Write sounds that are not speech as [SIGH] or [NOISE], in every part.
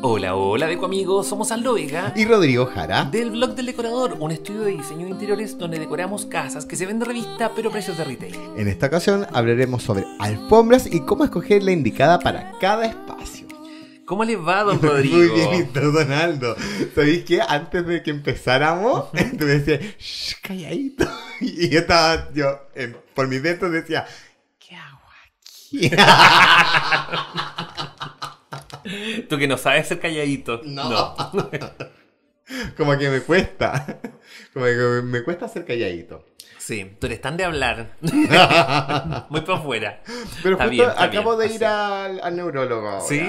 Hola, hola, deco amigos, somos Vega y Rodrigo Jara del blog del decorador, un estudio de diseño de interiores donde decoramos casas que se venden revista pero precios de retail. En esta ocasión hablaremos sobre alfombras y cómo escoger la indicada para cada espacio. ¿Cómo les va, don [LAUGHS] Rodrigo? Muy bien, don Aldo, ¿Sabéis qué? Antes de que empezáramos, tú me [LAUGHS] decías, Shh, calladito. [LAUGHS] Y yo estaba, yo, por mi dentro decía, ¿qué hago aquí? Tú que no sabes ser calladito. No. [LAUGHS] Como que me cuesta. Como que me cuesta ser calladito. Sí, tú eres tan de hablar. [LAUGHS] Muy para afuera. Pero justo acabo de ir al, al, neurólogo ¿Sí? [LAUGHS]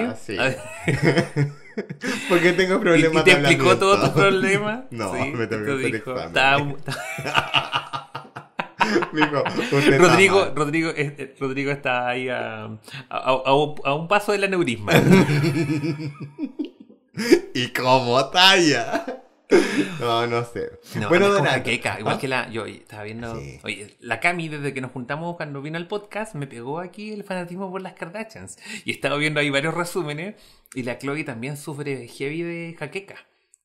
Porque tengo problemas ¿Y, y te explicó todos tus problemas? No, me terminó que Estaba... Rodrigo, eh, eh, Rodrigo, está ahí a, un paso del aneurisma. [LAUGHS] y como talla. No, no sé. bueno, Jaqueca, igual ¿ah? que la. Yo estaba viendo. la Cami, desde que nos juntamos cuando vino al podcast, me pegó aquí el fanatismo por las Kardashians. Y estaba viendo ahí varios resúmenes. Y la Chloe también sufre heavy de jaqueca.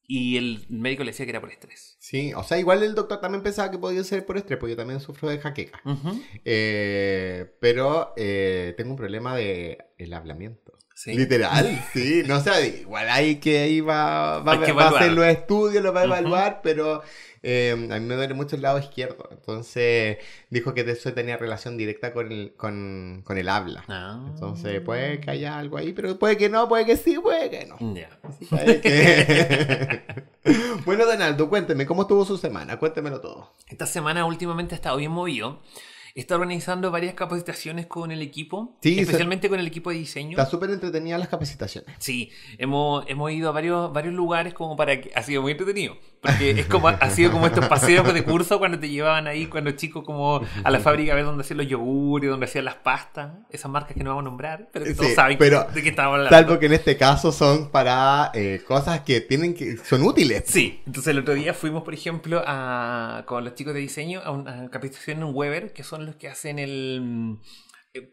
Y el médico le decía que era por estrés. Sí, o sea, igual el doctor también pensaba que podía ser por estrés, porque yo también sufro de jaqueca. Eh, pero eh, tengo un problema de el hablamiento. Literal, [LAUGHS] sí. No sé, igual hay que ahí va, a hacer los estudios, lo va a evaluar, pero eh, a mí me duele mucho el lado izquierdo. Entonces dijo que eso tenía relación directa con el, con, con el habla. Ah. Entonces puede que haya algo ahí, pero puede que no, puede que sí, puede que no. [LAUGHS] bueno, Donaldo, cuénteme, ¿cómo estuvo su semana? Cuéntemelo todo. Esta semana últimamente ha estado bien movido está organizando varias capacitaciones con el equipo, especialmente con el equipo de diseño. Está súper entretenida las capacitaciones. Sí, hemos, hemos ido a varios, varios lugares como para que ha sido muy entretenido. Porque es como, ha sido como estos paseos de curso cuando te llevaban ahí cuando chicos como a la fábrica a ver dónde hacían los yogures, dónde hacían las pastas, esas marcas que no vamos a nombrar, pero que todos saben de qué estamos hablando. Salvo que en este caso son para eh, cosas que tienen que son útiles. Sí, entonces el otro día fuimos, por ejemplo, con los chicos de diseño a una capacitación en Weber, que son los que hacen el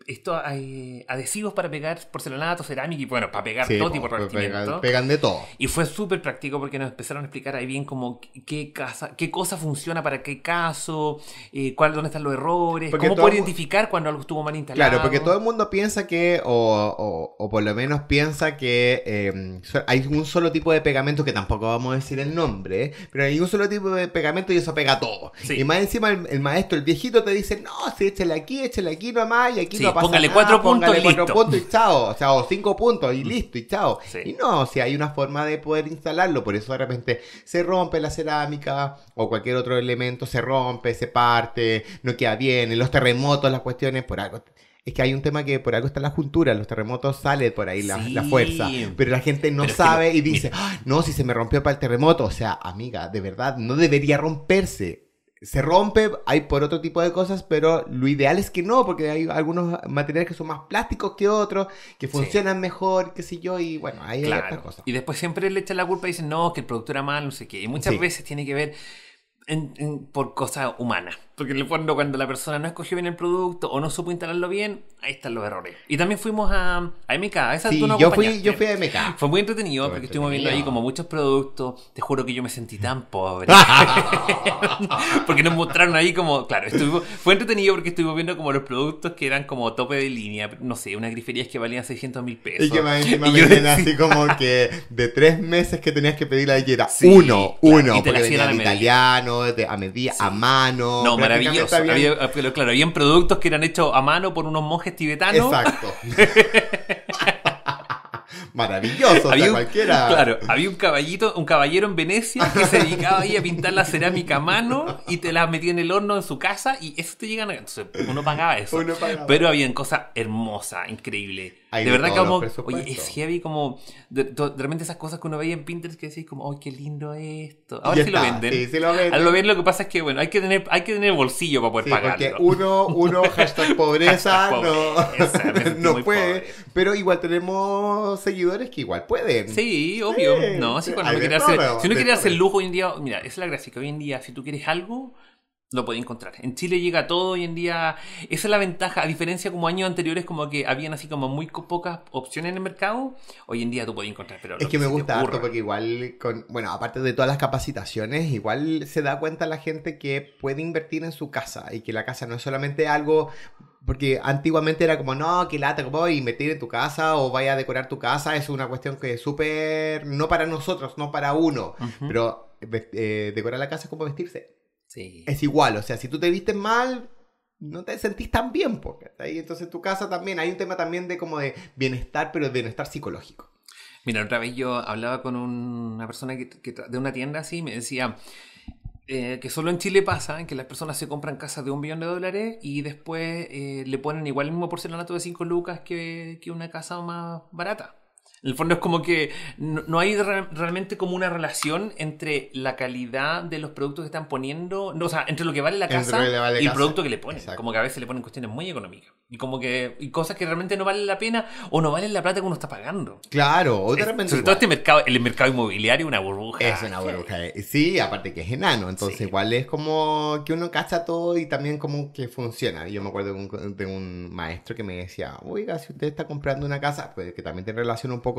esto hay adhesivos para pegar porcelanato, cerámica y bueno, para pegar todo tipo de revestimiento. Pegan, de todo. Y fue súper práctico porque nos empezaron a explicar ahí bien como qué, casa, qué cosa funciona para qué caso, eh, cuál, dónde están los errores, cómo identificar cuando algo estuvo mal instalado. Claro, porque todo el mundo piensa que, o, o, por lo menos piensa que em, hay un solo tipo de pegamento que tampoco vamos a decir el nombre, pero hay un solo tipo de pegamento y eso pega todo. Y más encima el, maestro, el viejito te dice, no, si échale aquí, échale aquí nomás y aquí sí, póngale cuatro puntos, cuatro puntos y chao, o sea, o cinco puntos y mm. listo y chao. Y no, si hay una forma de poder instalarlo, por eso de repente se rompe la cerámica o cualquier otro elemento, se rompe, se parte, no queda bien, en los terremotos, las cuestiones, por algo... Es que hay un tema que por algo está la juntura, los terremotos sale por ahí la, fuerza, pero la gente no sabe y dice, ah, no, si se me rompió para el terremoto, o sea, amiga, de verdad, no debería romperse se rompe, hay por otro tipo de cosas, pero lo ideal es que no, porque hay algunos materiales que son más plásticos que otros, que funcionan mejor, qué sé yo, y bueno, hay otras cosas. Y después siempre le echan la culpa y dicen, no, que el producto era mal, no sé qué. Y muchas veces tiene que ver por cosas humanas. Porque cuando la persona no escogió bien el producto o no supo instalarlo bien, ahí están los errores. Y también fuimos a, MK. yo, fui, a MK. Fue muy entretenido porque estuvimos viendo ahí como muchos productos. Te juro que yo me sentí tan pobre. [LAUGHS] porque nos mostraron ahí como, claro, fue entretenido porque estuvimos viendo como los productos que eran como tope de línea, no sé, unas griferías que valían 600 mil pesos. Y que [LAUGHS] así como que [LAUGHS] de tres meses que tenías que pedir la era uno, uno, porque venía italiano, a medida, a mano. No, maravilloso. Había, claro, habían productos que eran hechos a mano por unos monjes tibetanos. Exacto. [LAUGHS] maravilloso, había cualquiera. Claro, había un caballito, un caballero en Venecia que se dedicaba ahí a pintar la cerámica a mano y te la metía en el horno en su casa y eso te llegan a... Entonces uno pagaba eso. Pero había cosas hermosas, increíbles. de, verdad como, oye, es heavy como, de, repente esas cosas que uno veía en Pinterest que decís como, ay, qué lindo esto. Ahora sí, lo venden. Sí, lo venden. lo lo que pasa es que, bueno, hay que tener, hay que tener bolsillo para poder sí, pagarlo. porque uno, uno, [LAUGHS] hashtag pobreza, no, [LAUGHS] puede. Pero igual tenemos seguidores que igual pueden. Sí, obvio. No, si uno quiere hacer lujo hoy en día, mira, es la gracia, que Hoy en día, si tú quieres algo, lo puede encontrar. En Chile llega todo hoy en día. Esa es la ventaja. A diferencia como años anteriores, como que habían así como muy pocas opciones en el mercado, hoy en día tú puedes encontrar. Pero es que, me gusta porque igual, con, bueno, aparte de todas las capacitaciones, igual se da cuenta la gente que puede invertir en su casa y que la casa no es solamente algo porque antiguamente era como, no, que lata, voy y meter en tu casa o vaya a decorar tu casa es una cuestión que es súper, no para nosotros, no para uno, pero eh, decorar la casa es como vestirse. Sí. Es igual, o sea, si tú te vistes mal, no te sentís tan bien, porque ahí entonces tu casa también, hay un tema también de como de bienestar, pero de bienestar psicológico. Mira, otra vez yo hablaba con una persona que, de una tienda así y me decía, eh, que solo en Chile pasa, en que las personas se compran casas de un millón de dólares y después eh, le ponen igual el mismo porcelanato de 5 lucas que, que, una casa más barata. En el fondo es como que no, hay realmente como una relación entre la calidad de los productos que están poniendo, no, o sea, entre lo que vale la casa y el producto que le ponen. Como que a veces le ponen cuestiones muy económicas. Y como que y cosas que realmente no valen la pena o no valen la plata que uno está pagando. Claro, otra todo este mercado, el mercado inmobiliario, una burbuja. Es una burbuja. Eh, sí, aparte que es enano. Entonces, igual es como que uno cacha todo y también como que funciona. Yo me acuerdo de un, un maestro que me decía, oiga, si usted está comprando una casa, pues que también te relaciona un poco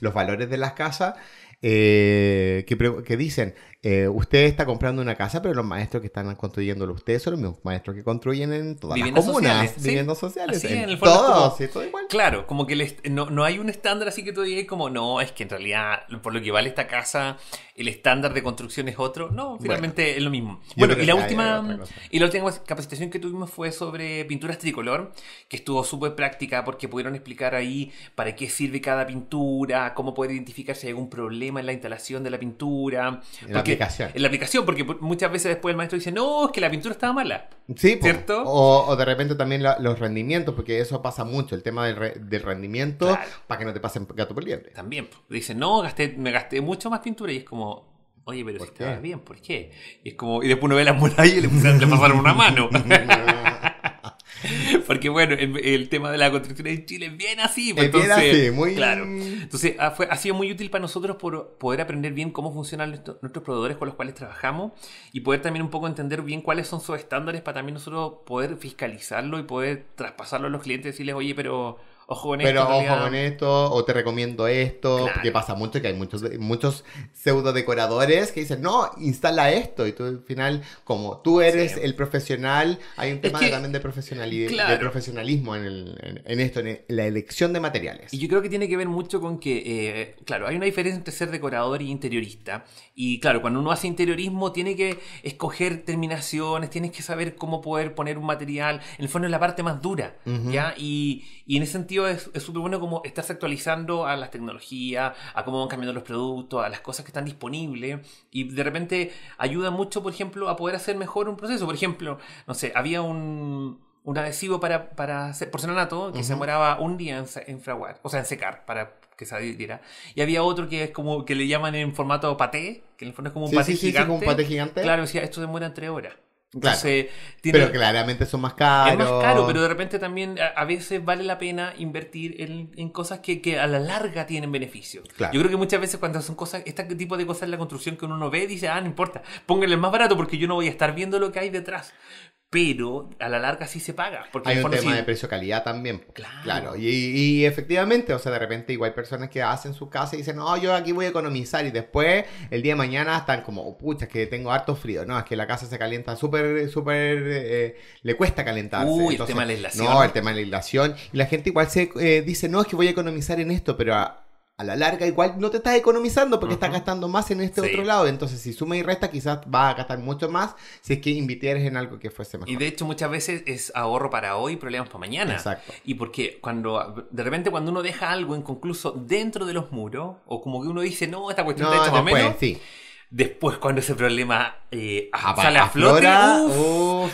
los valores de las casas eh, que, dicen, eh, usted está comprando una casa, pero los maestros que están construyéndolo ustedes son los mismos maestros que construyen en todas las comunas, viviendas sociales, todos igual. Claro, como que no, no, hay un estándar así que tú digas como, no, es que en realidad por lo que vale esta casa, el estándar de construcción es otro. No, realmente es lo mismo. Bueno, y la, última, y la última capacitación que tuvimos fue sobre pinturas tricolor, que estuvo súper práctica porque pudieron explicar ahí para qué sirve cada pintura, cómo poder identificar si hay algún problema en la instalación de la pintura. En la aplicación. En la aplicación, porque muchas veces después el maestro dice, no, es que la pintura estaba mala. Sí, ¿cierto? O, de repente también los rendimientos, porque eso pasa mucho, el tema del, rendimiento, para que no te pasen gato por liebre. También, dice, no, gasté, me gasté mucho más pintura y es como, oye, pero si bien, ¿por qué? Y es como, y después uno ve la muralla y le, le pasaron una mano. [LAUGHS] [LAUGHS] Porque bueno, el, tema de la construcción en Chile es bien así. Pues, muy... Claro. Entonces ha, ah, fue, ha sido muy útil para nosotros por poder aprender bien cómo funcionan nuestros proveedores con los cuales trabajamos y poder también un poco entender bien cuáles son sus estándares para también nosotros poder fiscalizarlo y poder traspasarlo a los clientes y decirles, oye, pero ojo con Pero esto. Pero ojo con esto, o te recomiendo esto, porque pasa mucho que hay muchos, muchos pseudo decoradores que dicen, no, instala esto, y tú al final, como tú eres el profesional, hay un tema también de, profesionalidad, de profesionalismo en, esto, en, la elección de materiales. Y yo creo que tiene que ver mucho con que, eh, claro, hay una diferencia entre ser decorador y interiorista, y claro, cuando uno hace interiorismo tiene que escoger terminaciones, tienes que saber cómo poder poner un material, en el fondo es la parte más dura, ¿ya? y en ese sentido, es súper bueno como estarse actualizando a las tecnologías, a cómo van cambiando los productos, a las cosas que están disponibles y de repente ayuda mucho, por ejemplo, a poder hacer mejor un proceso. Por ejemplo, no sé, había un, un adhesivo para, para hacer porcelanato que se demoraba un día en, fraguar, o sea, en secar para que se adhiera. Y había otro que es como que le llaman en formato paté, que en el fondo es como un paté gigante. como un gigante. Claro, decía, esto demora tres horas. Claro. pero claramente son más caros. Es más caro, pero de repente también a, veces vale la pena invertir en, cosas que, a la larga tienen beneficio. Yo creo que muchas veces cuando son cosas, este tipo de cosas en la construcción que uno no ve, dice, ah, no importa, pónganle más barato porque yo no voy a estar viendo lo que hay detrás pero a la larga sí se paga. Porque Hay un tema de precio-calidad también. Claro. Y, efectivamente, o sea, de repente igual hay personas que hacen su casa y dicen, no, yo aquí voy a economizar y después el día de mañana están como, oh, pucha, es que tengo harto frío. No, es que la casa se calienta súper, súper, eh, le cuesta calentarse. Uy, el tema de la aislación. No, el tema de la aislación. Y la gente igual se eh, dice, no, es que voy a economizar en esto, pero... A, a la larga igual no te estás economizando porque estás gastando más en este otro lado. Entonces, si suma y resta, quizás vas a gastar mucho más si es que invirtieres en algo que fuese mejor. Y de hecho, muchas veces es ahorro para hoy, problemas para mañana. Y porque cuando, de repente, cuando uno deja algo inconcluso dentro de los muros, o como que uno dice, no, esta cuestión está hecha más menos. Después, cuando ese problema eh, ah, sale a flote,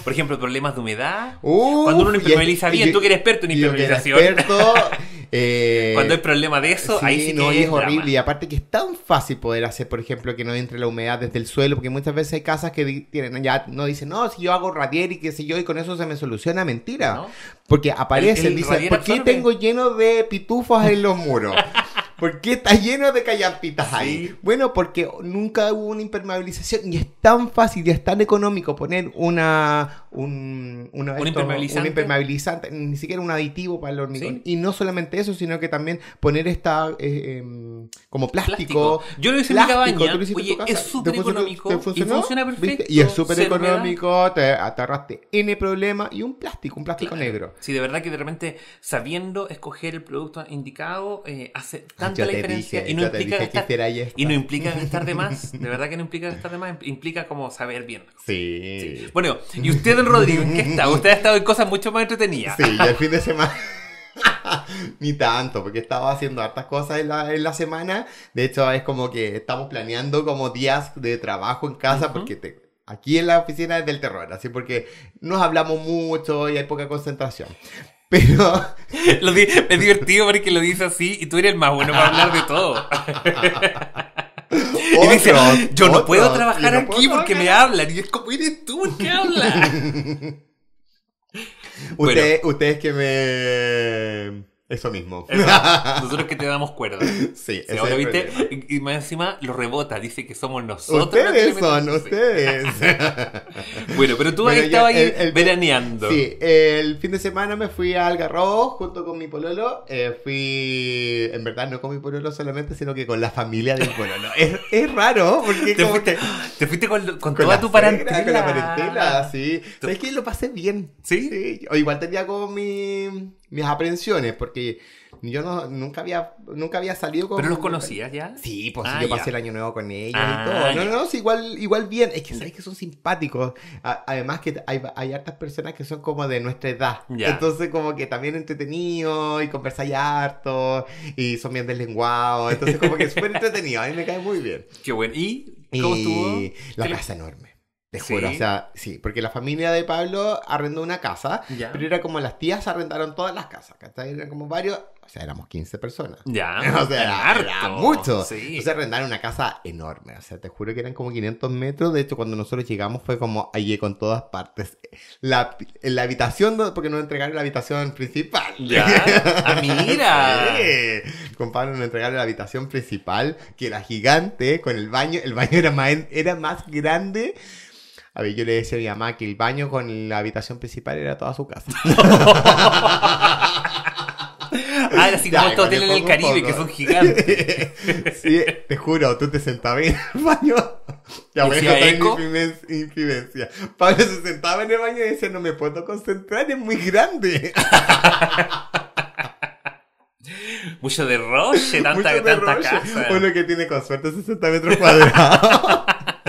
por ejemplo, problemas de humedad, cuando uno no impermeabiliza bien, tú que eres experto en impermeabilización. [LAUGHS] Eh, Cuando hay problema de eso, ahí sí no, es, horrible. Y aparte que es tan fácil poder hacer, por ejemplo, que no entre la humedad desde el suelo, porque muchas veces hay casas que tienen, ya no dicen, no, si yo hago radier y qué sé yo, y con eso se me soluciona, mentira. Porque aparece el, dicen, ¿por qué tengo lleno de pitufos en los muros? [LAUGHS] ¿Por qué está lleno de callarpitas ahí? Bueno, porque nunca hubo una impermeabilización y es tan fácil y es tan económico poner una, un, impermeabilizante? ni siquiera un aditivo para el hormigón. Y no solamente eso, sino que también poner esta eh, em, como plástico, Yo lo hice en mi cabaña. Oye, es súper económico y funciona perfecto. Y es súper económico, te atarraste N problema y un plástico, un plástico negro. Sí, de verdad que de repente sabiendo escoger el producto indicado eh, hace tanta la y, no implica gastar, y no implica estar de más. De verdad que no implica gastar de más. Implica como saber bien. Sí. Bueno, ¿y usted, Rodrigo, en qué está? Usted ha estado en cosas mucho más entretenidas. Sí, el fin de semana. [LAUGHS] Ni tanto, porque estaba haciendo hartas cosas en la, en la, semana. De hecho, es como que estamos planeando como días de trabajo en casa, porque aquí en la oficina es del terror, así porque nos hablamos mucho y hay poca concentración. Pero. [LAUGHS] es divertido porque lo dice así y tú eres el más bueno para hablar de todo. [LAUGHS] y dice, yo no puedo trabajar aquí porque me hablan. Y es como, eres tú el que habla. [LAUGHS] Usted ustedes que me eso mismo. [LAUGHS] Nosotros que te damos cuerda. Sí, eso viste, y, más encima lo rebota, dice que somos nosotros. Ustedes son, ustedes. [LAUGHS] bueno, pero tú ahí estabas ahí veraneando. Sí, el fin de semana me fui a Algarrobo junto con mi pololo. Eh, fui, en verdad, no con mi pololo solamente, sino que con la familia del pololo. es, raro, porque te, fuiste, con, con, toda tu parentela. Con la parentela, sí. ¿Sabes que Lo pasé bien. ¿Sí? O igual tenía como mi mis aprensiones, porque yo no, nunca, había, nunca había salido con... ¿Pero los conocías ya? Sí, pues ah, yo pasé el año nuevo con ellos y ah, todo. No, no, no, igual, igual bien. Es que sabes que son simpáticos. además que hay, hay, hartas personas que son como de nuestra edad. Entonces como que también entretenido y conversáis harto y son bien deslenguados. Entonces como que súper [LAUGHS] entretenido. A mí me cae muy bien. Qué bueno. ¿Y cómo estuvo? La casa enorme. Te juro, o sea, sí, porque la familia de Pablo arrendó una casa, pero era como las tías arrendaron todas las casas, ¿cachai? Eran como varios, o sea, éramos 15 personas. Ya. [LAUGHS] O sea, era, mucho. Entonces arrendaron una casa enorme, o sea, te juro que eran como 500 metros. De hecho, cuando nosotros llegamos fue como allí con todas partes. La, la habitación, porque nos entregaron la habitación principal. Ya. Ah, mira. [LAUGHS] Con nos entregaron la habitación principal, que era gigante, con el baño. El baño era era más grande a ver, yo le decía a mi mamá que el baño con la habitación principal era toda su casa. [LAUGHS] Ah, era así como hoteles en el Caribe, que son gigantes. [LAUGHS] sí, te juro, tú te sentabas en el baño. Ya voy a en infidencia. Pablo se sentaba en el baño y decía, no me puedo concentrar, es muy grande. [LAUGHS] Mucho derroche, tanta, tanta casa. Uno que tiene con suerte 60 metros cuadrados.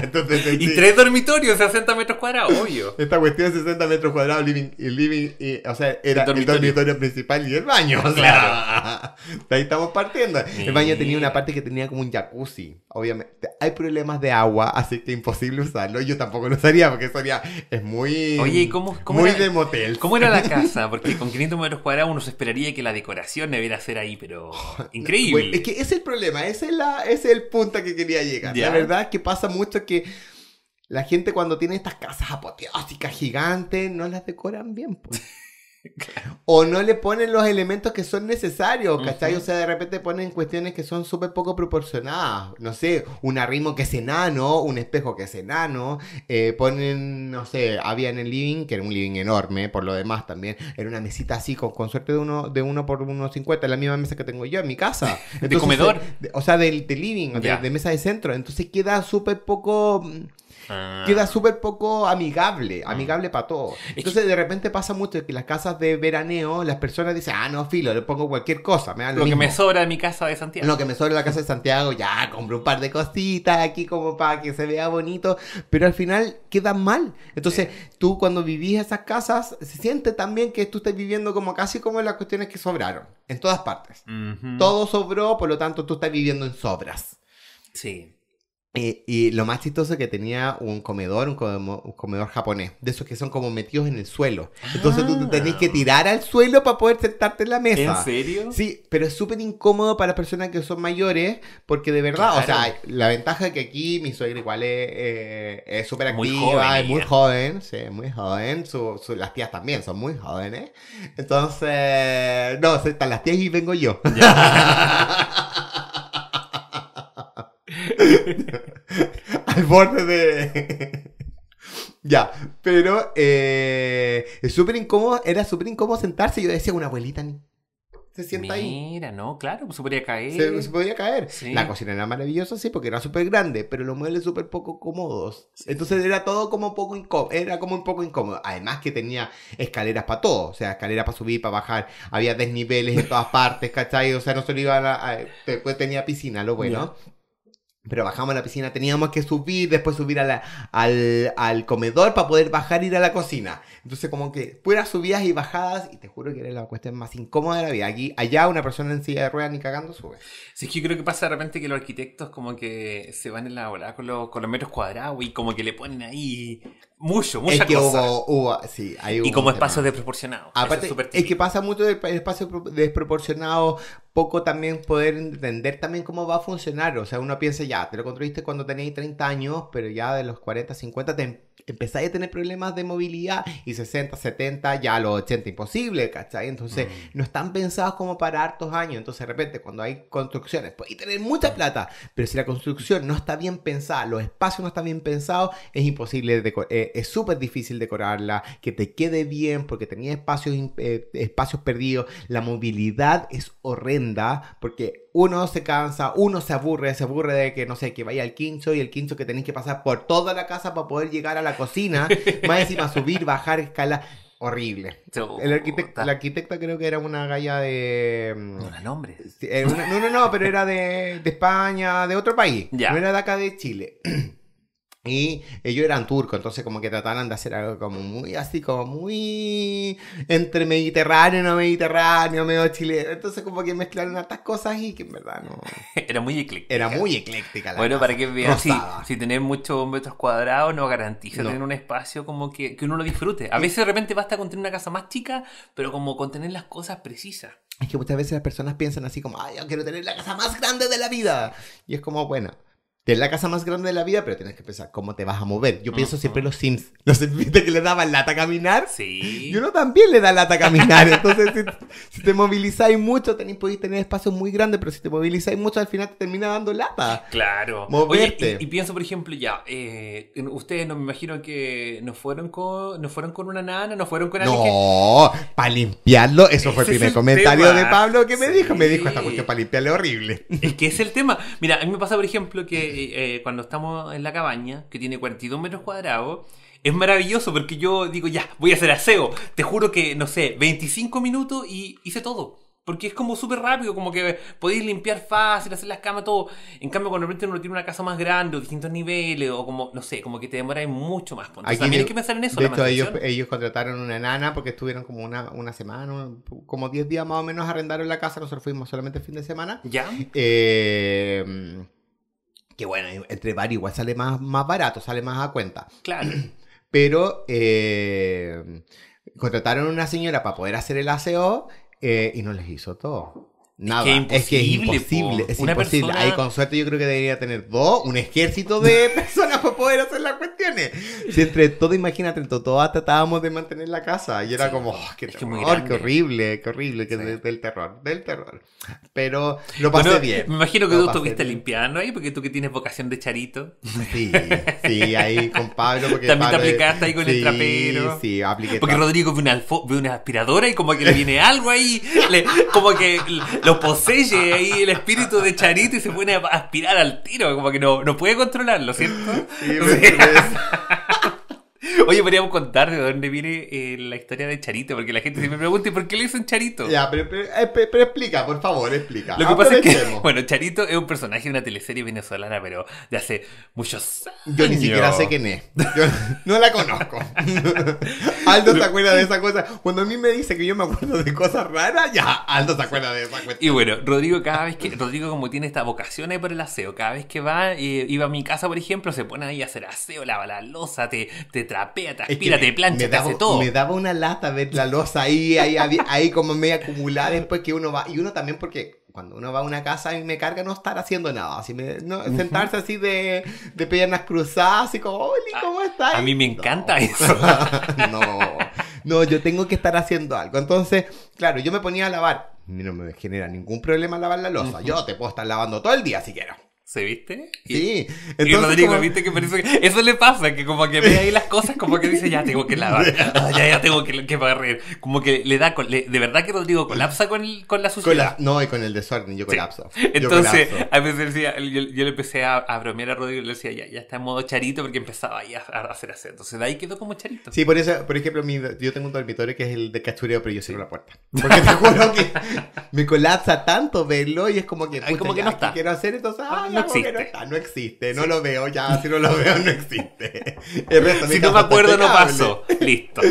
Entonces, y tres dormitorios, 60 metros cuadrados, obvio. Esta cuestión de 60 metros cuadrados, living, y living y, o sea, era el dormitorio. principal y el baño. O sea, de [LAUGHS] ahí estamos partiendo. El baño tenía una parte que tenía como un jacuzzi. Obviamente, hay problemas de agua, así que imposible usarlo. Yo tampoco lo usaría porque sería, es muy. de motel. ¿Cómo era la [LAUGHS] casa? Porque con 500 metros cuadrados uno se esperaría que la decoración debiera ser ahí, pero. [LAUGHS] Increíble. es que es el problema, ese es, la, es el punto que quería llegar. La verdad es que pasa mucho que que la gente cuando tiene estas casas apoteósicas gigantes no las decoran bien. Pues. [LAUGHS] O no le ponen los elementos que son necesarios, ¿cachai? O sea, de repente ponen cuestiones que son súper poco proporcionadas. No sé, un arrimo que es enano, un espejo que es enano. Eh, ponen, no sé, había en el living, que era un living enorme, por lo demás también. Era una mesita así, con, suerte de uno, de uno por 150 es la misma mesa que tengo yo en mi casa. [LAUGHS] ¿De comedor? Eh, o sea, del de living, de mesa de centro. Entonces queda súper poco. Mm, Ah. queda súper poco amigable, mm. amigable para todo. Entonces, de repente pasa mucho que las casas de veraneo, las personas dicen, ah, no, filo, le pongo cualquier cosa, me lo, que me sobra de mi casa de Santiago. Lo que me sobra de la casa de Santiago, ya, Compro un par de cositas aquí como para que se vea bonito, pero al final queda mal. Entonces, tú cuando vivís esas casas, se siente también que tú estás viviendo como casi como las cuestiones que sobraron, en todas partes. Todo sobró, por lo tanto, tú estás viviendo en sobras. Sí. Eh, y lo más chistoso es que tenía un comedor, un comedor, japonés, de esos que son como metidos en el suelo. Entonces tú te ah. tenés que tirar al suelo para poder sentarte en la mesa. ¿En serio? Sí, pero es súper incómodo para las personas que son mayores, porque de verdad, o sea, la ventaja es que aquí mi suegra igual es eh, súper activa, es muy joven, sí, muy joven. Su, su, las tías también son muy jóvenes. Entonces, no, están las tías y vengo yo. [LAUGHS] [LAUGHS] Al borde de. [LAUGHS] ya, pero eh, es súper incómodo, era súper incómodo sentarse. Yo decía, una abuelita se sienta ahí. Mira, no, claro, pues, se podía caer. Se, caer. La cocina era maravillosa, sí, porque era súper grande, pero los muebles súper poco cómodos. Entonces era todo como poco incómodo, era como un poco incómodo. Además que tenía escaleras para todo, o sea, escaleras para subir, para bajar, había desniveles en todas partes, ¿cachai? O sea, no solo iba a... después tenía piscina, lo bueno. Pero bajamos a la piscina, teníamos que subir, después subir al, comedor para poder bajar e ir a la cocina. Entonces, como que fueras subidas y bajadas, y te juro que era la cuestión más incómoda de la vida. Aquí, allá, una persona en silla de ruedas ni cagando sube. Sí, es que yo creo que pasa de repente que los arquitectos, como que se van en la volada con los, con los metros cuadrados y como que le ponen ahí mucho, mucha cosa. y como espacio desproporcionado. Aparte, es, que pasa mucho del espacio desproporcionado, poco también poder entender también cómo va a funcionar. O sea, uno piensa ya, te lo construiste cuando tenías 30 años, pero ya de los 40, 50 te empezáis a tener problemas de movilidad y 60, 70, ya los 80 imposible, ¿cachai? Entonces, mm. no están pensados como para hartos años. Entonces, de repente, cuando hay construcciones, podéis tener mucha plata, pero si la construcción no está bien pensada, los espacios no están bien pensados, es imposible, eh, es súper difícil decorarla, que te quede bien porque tenías espacios, eh, espacios perdidos, la movilidad es horrenda porque uno se cansa, uno se aburre, se aburre de que, no sé, que vaya al quincho y el quincho que tenéis que pasar por toda la casa para poder llegar a la cocina, [LAUGHS] más encima subir, bajar, escalar. Horrible. El arquitecto, la arquitecta creo que era una galla de... Mm, no la nombres. Eh, no, no, no, pero era de, España, de otro país. Ya. No era de acá de Chile. [CLEARS THROAT] Y ellos eran turcos, entonces como que trataban de hacer algo como muy así, como muy entre mediterráneo, no mediterráneo, medio chileno. Entonces como que mezclaron estas cosas y que en verdad no... [LAUGHS] Era muy ecléctica. Era muy ecléctica la Bueno, para que vean, si, si, tener muchos metros cuadrados no garantiza tener un espacio como que, que uno lo disfrute. A veces de repente basta con tener una casa más chica, pero como con tener las cosas precisas. Es que muchas veces las personas piensan así como, ay, yo quiero tener la casa más grande de la vida. Y es como, bueno... Tienes la casa más grande de la vida, pero tienes que pensar cómo te vas a mover. Yo pienso siempre los Sims. [LAUGHS] Los Sims que le daban lata a caminar. Sí. Y uno también le da lata a caminar. [LAUGHS] Entonces, si, te movilizáis mucho, tenéis, podéis tener espacios muy grandes, pero si te movilizáis mucho, al final te termina dando lata. Claro. Moverte. y, pienso, por ejemplo, ya, eh, ustedes no me imagino que no fueron con, Nos fueron con una nana, no fueron con alguien. No, para limpiarlo, eso fue el primer comentario de Pablo que me dijo. Me dijo hasta cuestión para limpiarle horrible. Es que es el tema. Mira, a mí me pasa, por ejemplo, que eh, cuando estamos en la cabaña, que tiene 42 metros cuadrados, es maravilloso porque yo digo, ya, voy a hacer aseo. Te juro que, no sé, 25 minutos y hice todo. Porque es como súper rápido, como que podéis limpiar fácil, hacer las camas, todo. En cambio, cuando de repente uno tiene una casa más grande o distintos niveles, o como, no sé, como que te demora mucho más. Pues. también hay que pensar en eso. De hecho, ellos, contrataron una nana porque estuvieron como una, una semana, como 10 días más o menos arrendaron la casa, nosotros fuimos solamente fin de semana. Ya. Eh que bueno, entre varios igual sale más, más barato, sale más a cuenta. Claro. [CLEARS THROAT] Pero eh, contrataron a una señora para poder hacer el ACO eh, y no les hizo todo. Es que, es, imposible. Es imposible. Ahí con suerte yo creo que debería tener dos, un ejército de [LAUGHS] personas para poder hacer las cuestiones. Si entre todo, imagínate, entre todas tratábamos de mantener la casa. Y era como, oh, qué horrible, qué horrible, que del, terror, del terror. Pero lo pasé bien. Me imagino que tú estuviste limpiando ahí, porque tú que tienes vocación de charito. Sí, sí, ahí con Pablo. Porque También te aplicaste ahí con el trapero. Sí, apliqué. Porque Rodrigo ve una, una aspiradora y como que le viene algo ahí, como que... [LAUGHS] lo posee ahí el espíritu de Charito y se pone a aspirar al tiro, como que no, no puede controlarlo, ¿cierto? Sí, [LAUGHS] Oye, podríamos contar de dónde viene eh, la historia de Charito, porque la gente siempre [LAUGHS] pregunta, ¿y por qué le dicen Charito? Ya, eh, pero, explica, por favor, explica. Lo que pasa es que, [LAUGHS] bueno, Charito es un personaje de una teleserie venezolana, pero de hace muchos años. Yo ni siquiera sé quién es. Yo no la conozco. Aldo se acuerda de esa cosa. Cuando a mí me dice que yo me acuerdo de cosas raras, ya, Aldo se acuerda de esa cuestión. Y bueno, Rodrigo cada vez que, Rodrigo como tiene esta vocación ahí por el aseo, cada vez que va, eh, iba a mi casa, por ejemplo, se pone ahí a hacer aseo, lava la losa, te trapea, transpira, hace todo. Me daba una lata ver la losa ahí, ahí, como medio acumulada después que uno va. Y uno también porque cuando uno va a una casa y me carga no estar haciendo nada, así sentarse así de, piernas cruzadas, y como, ¿cómo estás? A mí me encanta [LAUGHS] eso. no, no, yo tengo que estar haciendo algo. Entonces, claro, yo me ponía a lavar. No me genera ningún problema lavar la losa. Yo te puedo estar lavando todo el día si quiero. ¿Se viste? sí. y Rodrigo, ¿viste que parece que Eso le pasa, que como que ve ahí las cosas, como que dice, ya tengo que lavar, [LAUGHS] [LAUGHS] ya, ya tengo que, que barrer. Como que le da, de verdad que Rodrigo colapsa con, con la suciedad. no, y con el desorden, yo colapso. Entonces, yo a veces decía, yo, yo, le empecé a, bromear a Rodrigo y le decía, ya, ya está en modo charito, porque empezaba ahí a, hacer hacer Entonces, de ahí quedó como charito. Sí, por eso, por ejemplo, yo tengo un dormitorio que es el de cachureo, pero yo cierro la puerta. [LAUGHS] Porque te juro que me colapsa tanto verlo y es como que, Ay, como que no está. ¿qué quiero hacer? Entonces, ah, ah no existe. No lo veo ya, si no lo veo no existe. [LAUGHS] si no me acuerdo no pasó, listo.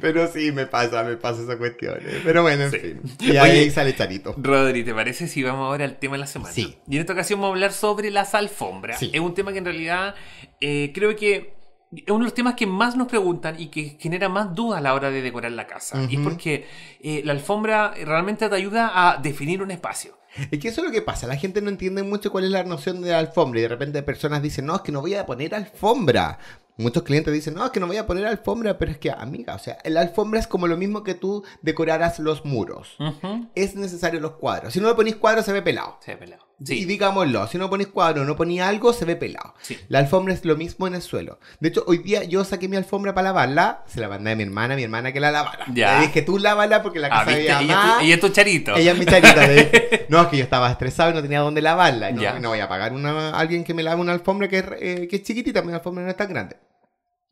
Pero sí, me pasa, me pasa esa cuestión. Pero bueno, en fin. Y ahí sale Charito. Rodri, ¿te parece si vamos ahora al tema de la semana? Sí. Y en esta ocasión vamos a hablar sobre las alfombras. Es un tema que en realidad eh, creo que es uno de los temas que más nos preguntan y que genera más dudas a la hora de decorar la casa. Y porque eh, la alfombra realmente te ayuda a definir un espacio. Es que eso es lo que pasa, la gente no entiende mucho cuál es la noción de alfombra y de repente personas dicen, no, es que no voy a poner alfombra. Muchos clientes dicen, no, es que no voy a poner alfombra, pero es que, amiga, o sea, la alfombra es como lo mismo que tú decoraras los muros. Es necesario los cuadros. Si no le ponís cuadros, se ve pelado. Se ve pelado. Y digámoslo, si no pones cuadro, no ponía algo, se ve pelado. La alfombra es lo mismo en el suelo. De hecho, hoy día yo saqué mi alfombra para lavarla, se la mandé a mi hermana, mi hermana que la lavara. Ya. Le dije, tú lávala porque la ah, casa está más y Ella, es tu charito. Ella es mi charito. [LAUGHS] no, es que yo estaba estresado y no tenía dónde lavarla. no, ya. no voy a pagar a alguien que me lave una alfombra que, eh, que es chiquitita, mi alfombra no es tan grande.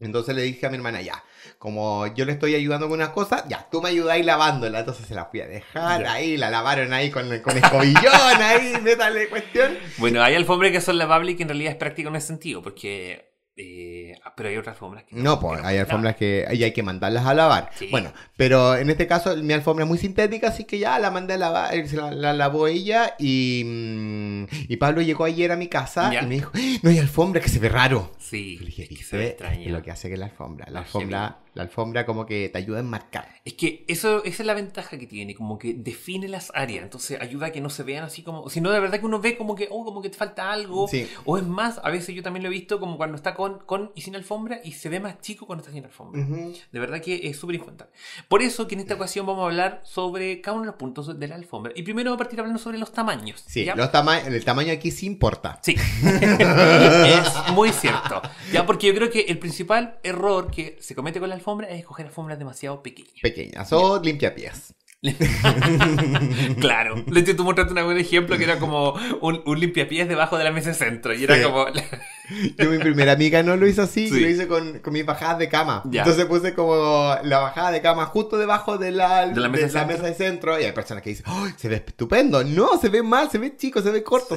Entonces le dije a mi hermana, ya, como yo le estoy ayudando con unas cosas, ya, tú me ayudáis lavándola. Entonces se la fui a dejar ahí, la lavaron ahí con, con escobillón, [LAUGHS] ahí, métale tal cuestión. Bueno, hay alfombras que son lavables y que en realidad es práctico en ese sentido, porque eh, ah, pero hay otras alfombras que. No, pues, no pues hay alfombras que y hay que mandarlas a lavar. Bueno, pero en este caso mi alfombra es muy sintética, así que ya la mandé a lavar, eh, la, la lavó ella y, mm, y Pablo llegó ayer a mi casa y me dijo: ¡Eh! No hay alfombra, que se ve raro. Sí, dije, se, ve Lo que hace que la alfombra. La alfombra. La alfombra como que te ayuda a enmarcar. Es que eso, esa es la ventaja que tiene, como que define las áreas, entonces ayuda a que no se vean así como, si no de verdad que uno ve como que, oh, como que te falta algo, o es más, a veces yo también lo he visto como cuando está con, con y sin alfombra y se ve más chico cuando está sin alfombra. De verdad que es súper importante. Por eso que en esta ocasión vamos a hablar sobre cada uno de los puntos de la alfombra. Y primero vamos a partir hablando sobre los tamaños. Sí, los tama el tamaño aquí sí importa. Sí, [LAUGHS] es muy cierto. Ya porque yo creo que el principal error que se comete con la alfombra es escoger alfombras demasiado pequeñas. Pequeñas limpia pies [LAUGHS] claro. De hecho, tú mostraste un buen ejemplo que era como un, un limpiapiés debajo de la mesa centro. Y era como. [LAUGHS] yo, mi primera amiga no lo hizo así, lo hice con, con, mis bajadas de cama. Entonces puse como la bajada de cama justo debajo de la, mesa, de, centro. Y hay personas que dicen, se ve estupendo! No, se ve mal, se ve chico, se ve corto,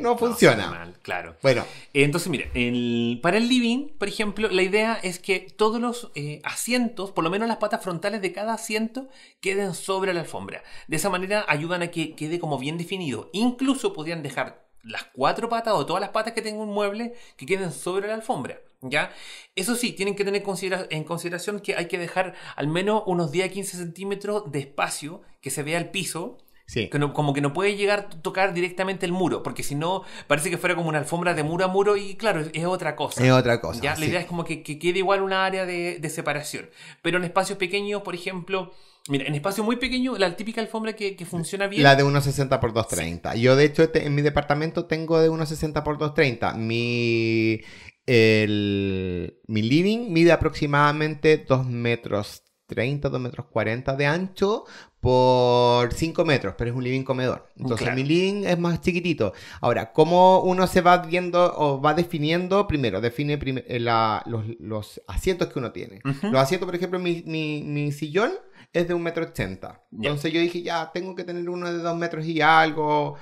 No, funciona. claro. Bueno. Entonces, mira, para el living, por ejemplo, la idea es que todos los eh, asientos, por lo menos las patas frontales de cada asiento, queden solos sobre la alfombra. De esa manera ayudan a que quede como bien definido. Incluso podrían dejar las cuatro patas o todas las patas que tenga un mueble que queden sobre la alfombra. ¿Ya? Eso sí, tienen que tener en consideración que hay que dejar al menos unos 10 a 15 centímetros de espacio que se vea el piso. Que no, como que no puede llegar a tocar directamente el muro, porque si no, parece que fuera como una alfombra de muro a muro y claro, es, otra cosa. Es otra cosa. ¿ya? La idea es como que, quede igual una área de, de separación. Pero en espacios pequeños, por ejemplo, Mira, en espacio muy pequeño, la típica alfombra que, funciona bien. La de 1,60 por 2,30. Yo, de hecho, este, en mi departamento tengo de 1,60 por 2,30. Mi, mi living mide aproximadamente 2 metros 30, 2 metros 40 de ancho por 5 metros, pero es un living comedor. Entonces mi living es más chiquitito. Ahora, ¿cómo uno se va viendo o va definiendo? Primero, define eh, los, asientos que uno tiene. Los asientos, por ejemplo, mi, mi, mi sillón es de un metro ochenta. Entonces yo dije, ya, tengo que tener uno de dos metros y algo.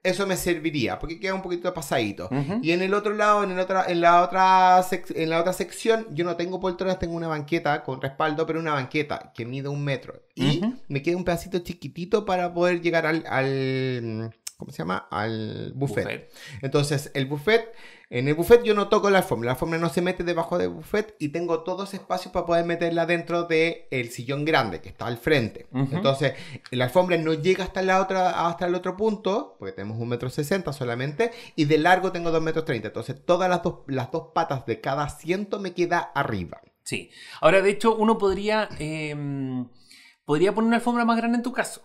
Eso me serviría, porque queda un poquito pasadito. Y en el otro lado, en, el otra, en, la otra en la otra sección, yo no tengo poltronas, tengo una banqueta con respaldo, pero una banqueta que mide un metro. Y me queda un pedacito chiquitito para poder llegar al ¿cómo se llama? Al buffet. Entonces, el buffet, en el buffet yo no toco la alfombra, la alfombra no se mete debajo del buffet y tengo todos los espacios para poder meterla dentro del el sillón grande que está al frente. Entonces, la alfombra no llega hasta, la otra, hasta el otro punto, porque tenemos un metro sesenta solamente, y de largo tengo dos metros treinta. Entonces, todas las dos, las dos patas de cada asiento me queda arriba. Sí. Ahora, de hecho, uno podría, em, podría poner una alfombra más grande en tu caso.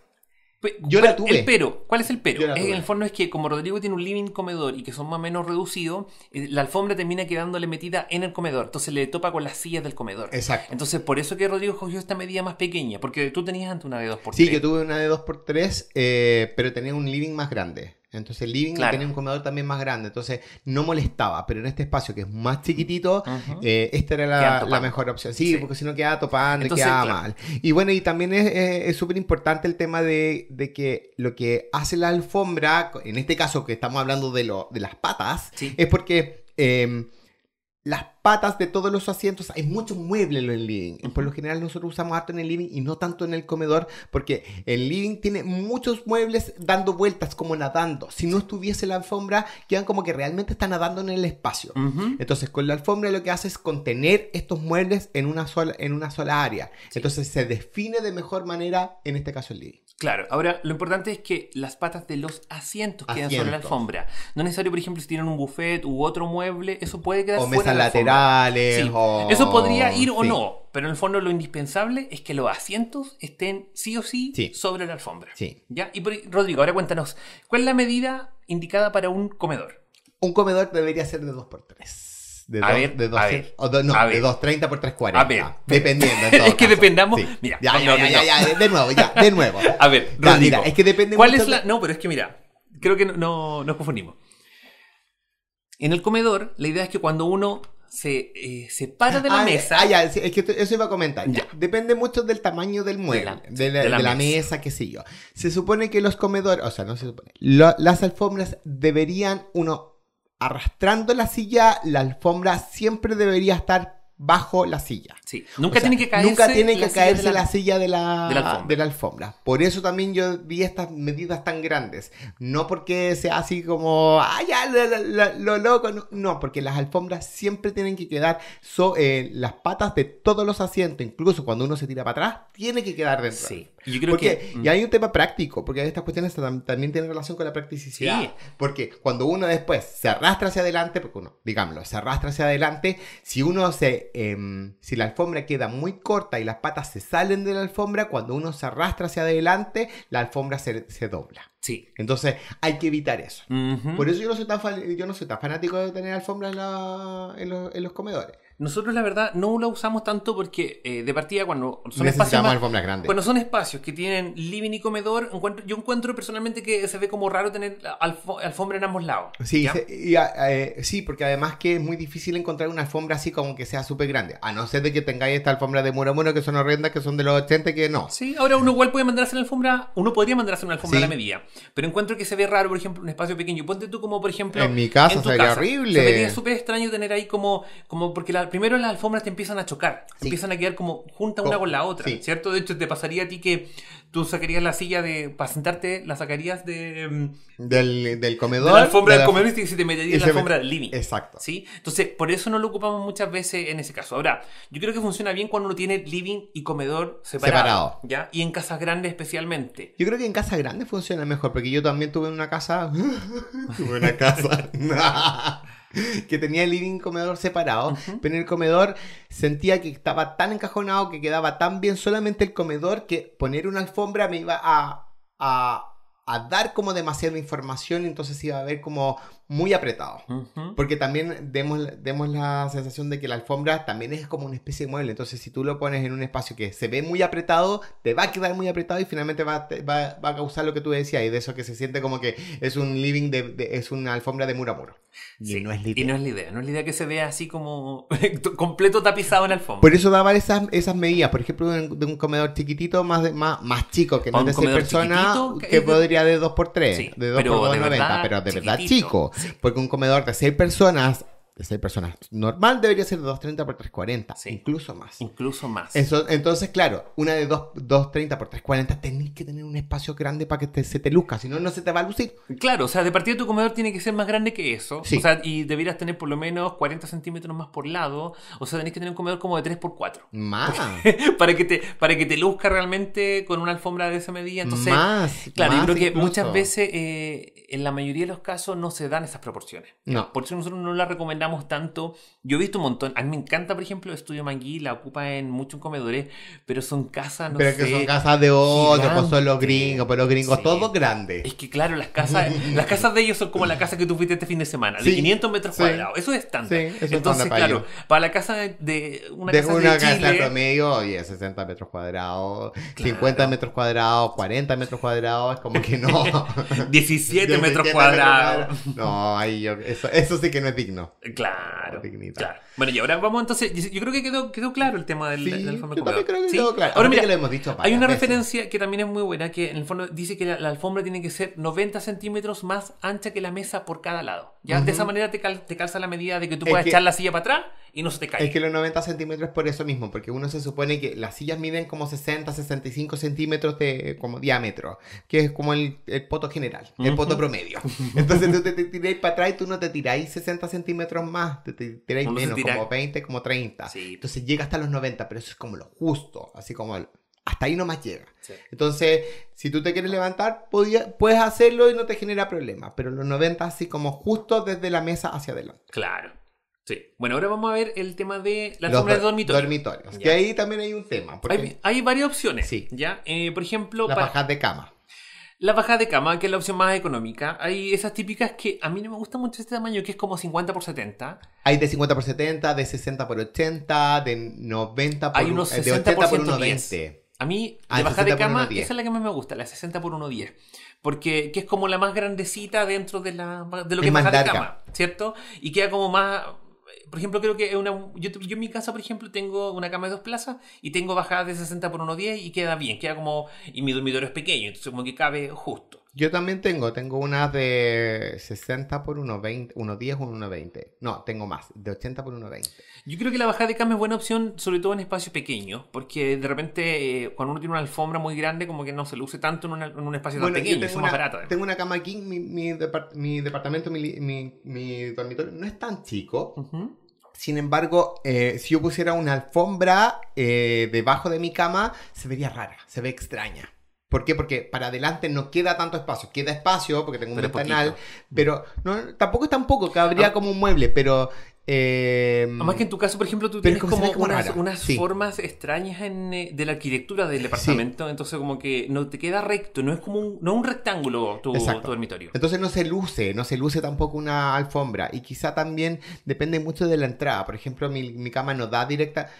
Yo la tuve. El pero, ¿cuál es el pero? en el fondo es que como Rodrigo tiene un living comedor y que son más o menos reducidos, eh, la alfombra termina quedándole metida en el comedor. Entonces le topa con las sillas del comedor. Exacto. Entonces por eso que Rodrigo cogió esta medida más pequeña, porque tú tenías antes una de 2x3. Sí, yo tuve una de 2x3, eh, pero tenía un living más grande. Entonces el living tenía un comedor también más grande, entonces no molestaba, pero en este espacio que es más chiquitito, eh, esta era la, mejor opción. Sí, porque si no quedaba topando, y quedaba mal. Y bueno, y también es súper importante el tema de, que lo que hace la alfombra, en este caso que estamos hablando de, lo, de las patas, es porque... Eh, las las patas de todos los asientos. Hay muchos muebles en el living. Por lo general nosotros usamos arte en el living y no tanto en el comedor porque el living tiene muchos muebles dando vueltas, como nadando. Si no estuviese la alfombra, quedan como que realmente están nadando en el espacio. Entonces con la alfombra lo que hace es contener estos muebles en una sola, en una sola área. Entonces se define de mejor manera, en este caso el living. Claro, ahora lo importante es que las patas de los asientos, quedan sobre la alfombra. No es necesario, por ejemplo, si tienen un buffet u otro mueble, eso puede quedar o fuera mesa de lateral. Eso podría ir o no, pero en el fondo lo indispensable es que los asientos estén sí o sí, sobre la alfombra. ¿Ya? Y Rodrigo, ahora cuéntanos, ¿cuál es la medida indicada para un comedor? Un comedor debería ser de 2x3. De, a ver, de, 2, o no, de 230 por 340. A dependiendo. [LAUGHS] es que dependamos. Mira, de nuevo, ya, de nuevo. [LAUGHS] a ver, Rodrigo, es que depende ¿cuál No, pero es que mira, creo que no, nos confundimos. En el comedor, la idea es que cuando uno se eh, separa de la ah, mesa. Ah, ya, es que eso iba a comentar. Depende mucho del tamaño del mueble, de la, mesa. qué sé yo. Se supone que los comedores, o sea, no se supone, las alfombras deberían, uno, arrastrando la silla, la alfombra siempre debería estar bajo la silla. Sí, nunca tiene que caerse. Nunca tiene que la caerse silla la, silla de la, de la, alfombra. Por eso también yo vi estas medidas tan grandes. No porque sea así como, lo, loco. No, porque las alfombras siempre tienen que quedar so, eh, las patas de todos los asientos. Incluso cuando uno se tira para atrás, tiene que quedar dentro. Sí. Yo creo que, mm. Y hay un tema práctico, porque estas cuestiones también tienen relación con la practicidad. Porque cuando uno después se arrastra hacia adelante, porque uno, digámoslo, se arrastra hacia adelante, si uno se Em, si la alfombra queda muy corta y las patas se salen de la alfombra, cuando uno se arrastra hacia adelante, la alfombra se, dobla. Sí. Entonces hay que evitar eso. Por eso yo no soy tan, fanático de tener alfombra en, los comedores. Nosotros, la verdad, no la usamos tanto porque eh, de partida cuando son espacios. Más, grandes. Cuando son espacios que tienen living y comedor, encuentro, yo encuentro personalmente que se ve como raro tener alfombra en ambos lados. Sí, ah, eh, sí, porque además que es muy difícil encontrar una alfombra así como que sea súper grande. A no ser de que tengáis esta alfombra de muro a muro que son horrendas, que son de los 80 que no. Sí, ahora uno igual puede mandarse una alfombra, uno podría mandarse una alfombra a la medida. Pero encuentro que se ve raro, por ejemplo, un espacio pequeño. Ponte tú como, por ejemplo. En mi casa sería horrible. Se súper extraño tener ahí como, como porque la primero las alfombras te empiezan a chocar, empiezan a quedar como junta una con la otra, ¿cierto? De hecho, te pasaría a ti que tú sacarías la silla de, para sentarte, la sacarías de... Em, del, comedor. la alfombra del comedor y te metería en la alfombra del living. Exacto. ¿sí? Entonces, por eso no lo ocupamos muchas veces en ese caso. Ahora, yo creo que funciona bien cuando uno tiene living y comedor separados, ¿ya? Y en casas grandes especialmente. Yo creo que en casas grandes funciona mejor, porque yo también tuve una casa... tuve [LAUGHS] una casa... [LAUGHS] [LAUGHS] [LAUGHS] que tenía el living comedor separado, pero en el comedor sentía que estaba tan encajonado, que quedaba tan bien solamente el comedor, que poner una alfombra me iba a, a, a dar como demasiada información, entonces iba a haber como muy apretado. Porque también demos, la sensación de que la alfombra también es como una especie de mueble. Entonces, si tú lo pones en un espacio que se ve muy apretado, te va a quedar muy apretado y finalmente va, a causar lo que tú decías. Y de eso que se siente como que es un living, de, es una alfombra de muro a muro. Y no es la idea. Y no es la idea. No es la idea que se vea así como [LAUGHS] completo tapizado en alfombra. Por eso daba esas, esas medidas. Por ejemplo, de un comedor chiquitito más, de, más, más chico, que no es de que, podría de 2x3. de 2x2,90. Pero de verdad chico porque un comedor de seis personas de ser personas. Normal debería ser de 230 por 340, incluso más. Incluso más. Eso, entonces, claro, una de 230 por 340 tenés que tener un espacio grande para que se te luzca, si no, no se te va a lucir. Claro, o sea, de partida tu comedor tiene que ser más grande que eso. O sea, y deberías tener por lo menos 40 centímetros más por lado. O sea, tenés que tener un comedor como de 3 por 4. Más. [LAUGHS] para, que te, para que te luzca realmente con una alfombra de esa medida. Entonces, más. Claro, yo creo que muchas veces, eh, en la mayoría de los casos, no se dan esas proporciones. No. Por eso nosotros no la recomendamos tanto. Yo he visto un montón. A mí me encanta, por ejemplo, Estudio Mangui, la ocupa en muchos comedores, pero son casas, no pero sé. Pero que son casas de otros, pues son los gringos, pero los gringos todo todos grandes. Es que claro, las casas, [LAUGHS] las casas de ellos son como la casa que tú fuiste este fin de semana, de 500 metros cuadrados. Eso es tanto. Entonces, claro, para la casa de, de una de casa de Chile, casa promedio, oye, 60 metros cuadrados, 50 metros cuadrados, 40 metros cuadrados, es como que no. 17, [LAUGHS] [LAUGHS] metros cuadrados. No, ahí eso, eso sí que no es digno. Claro, Bueno, y ahora vamos entonces. Yo creo que quedó, quedó claro el tema del, alfombra yo creo que quedó claro. Ahora, mira, hay una referencia que también es muy buena, que en el fondo dice que la, alfombra tiene que ser 90 centímetros más ancha que la mesa por cada lado. ¿ya? De esa manera te, calza la medida de que tú puedas echar la silla para atrás y no se te cae. Es que los 90 centímetros es por eso mismo, porque uno se supone que las sillas miden como 60, 65 centímetros de como diámetro, que es como el, el poto general, el poto promedio. [LAUGHS] Entonces tú te, te tiráis para atrás y tú no te tiráis 60 centímetros más, te, tiráis menos, como 20, como 30. Entonces llega hasta los 90, pero eso es como lo justo, así como hasta ahí nomás llega. Entonces, si tú te quieres levantar, puedes hacerlo y no te genera problemas pero los 90 así como justo desde la mesa hacia adelante. Claro. Sí. Bueno, ahora vamos a ver el tema de las sombras de dormitorios. Que ahí también hay un tema. Hay, varias opciones. Sí. ¿ya? Eh, por ejemplo. Las de cama. La bajada de cama, que es la opción más económica. Hay esas típicas que a mí no me gusta mucho este tamaño, que es como 50 por 70. Hay de 50 por 70, de 60 por 80, de 90 por Hay unos 60 eh, por 120. A mí, ah, la bajada de cama, esa es la que más me gusta, la 60 por 110. Porque es como la más grandecita dentro de, la, de lo que es baja de cama, ¿cierto? Y queda como más por ejemplo, creo que una, yo, en mi casa, por ejemplo, tengo una cama de dos plazas y tengo bajada de 60 por 1,10 y queda bien, queda como... Y mi dormitorio es pequeño, entonces como que cabe justo. Yo también tengo, tengo una de 60 por 1,20, 1,10 o 1,20. No, tengo más, de 80 por 1,20. Yo creo que la bajada de cama es buena opción, sobre todo en espacios pequeños, porque de repente eh, cuando uno tiene una alfombra muy grande, como que no se luce tanto en, un espacio tan pequeño, es más barato. ¿eh? Tengo una cama aquí, mi, departamento, mi, dormitorio no es tan chico. Uh sin embargo, eh, si yo pusiera una alfombra eh, debajo de mi cama, se vería rara, se ve extraña. ¿Por qué? Porque para adelante no queda tanto espacio. Queda espacio porque tengo un ventanal, pero no, tampoco es tan poco, cabría ah. como un mueble, pero Además em, que en tu caso, por ejemplo, tú tienes como, unas, formas extrañas en, eh, de la arquitectura del departamento, entonces como que no te queda recto, no es como un, no un rectángulo tu, dormitorio. Entonces no se luce, no se luce tampoco una alfombra y quizá también depende mucho de la entrada. Por ejemplo, mi cama no da directa,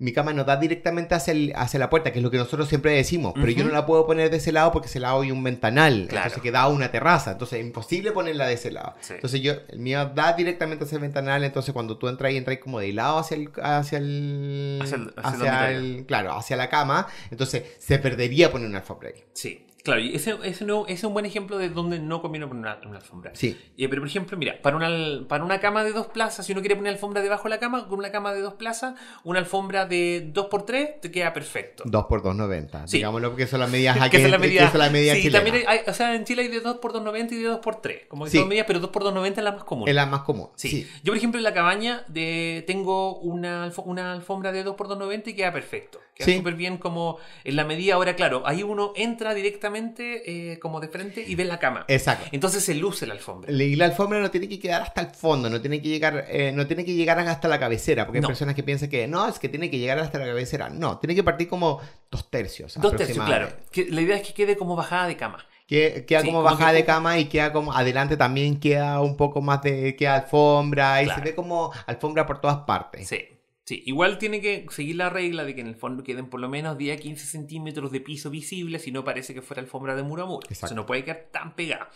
mi cama no da directamente hacia, la puerta, que es lo que nosotros siempre decimos, pero yo no la puedo poner de ese lado porque ese lado hay un ventanal, entonces que una terraza, entonces es imposible ponerla de ese lado. Entonces yo, el mío da directamente hacia el ventanal, entonces cuando tú entras y entras como de lado hacia el... Hacia el, hacia el, claro, hacia la cama, entonces se perdería poner un alfombra Sí. Claro, y ese, ese, no, es un buen ejemplo de donde no conviene poner una, alfombra. Sí. Eh, pero, por ejemplo, mira, para una, para una cama de dos plazas, si uno quiere poner alfombra debajo de la cama, con una cama de dos plazas, una alfombra de 2x3 te queda perfecto. 2x2,90. sí. Digámoslo, porque son las medidas [LAUGHS] aquí. que son las medida la media sí, También hay, o sea, en Chile hay de 2x2,90 y de 2x3. Como que son medias pero 2x2,90 es la más común. Es la más común. Sí. Yo, por ejemplo, en la cabaña de, tengo una, una alfombra de 2x2,90 y queda perfecto. Queda súper bien como en la medida. Ahora, claro, ahí uno entra directamente eh, como de frente y ve la cama. Exacto. Entonces se luce la alfombra. Y la alfombra no tiene que quedar hasta el fondo, no tiene que llegar, eh, no tiene que llegar hasta la cabecera, porque hay personas que piensan que no, es que tiene que llegar hasta la cabecera. No, tiene que partir como dos tercios. Dos tercios, claro. la idea es que quede como bajada de cama. Que, queda como, bajada de cama y queda como adelante también queda un poco más de queda alfombra y se ve como alfombra por todas partes. Sí. Sí, igual tiene que seguir la regla de que en el fondo queden por lo menos 10 a 15 centímetros de piso visible si no parece que fuera alfombra de muro a muro. no puede quedar tan pegada.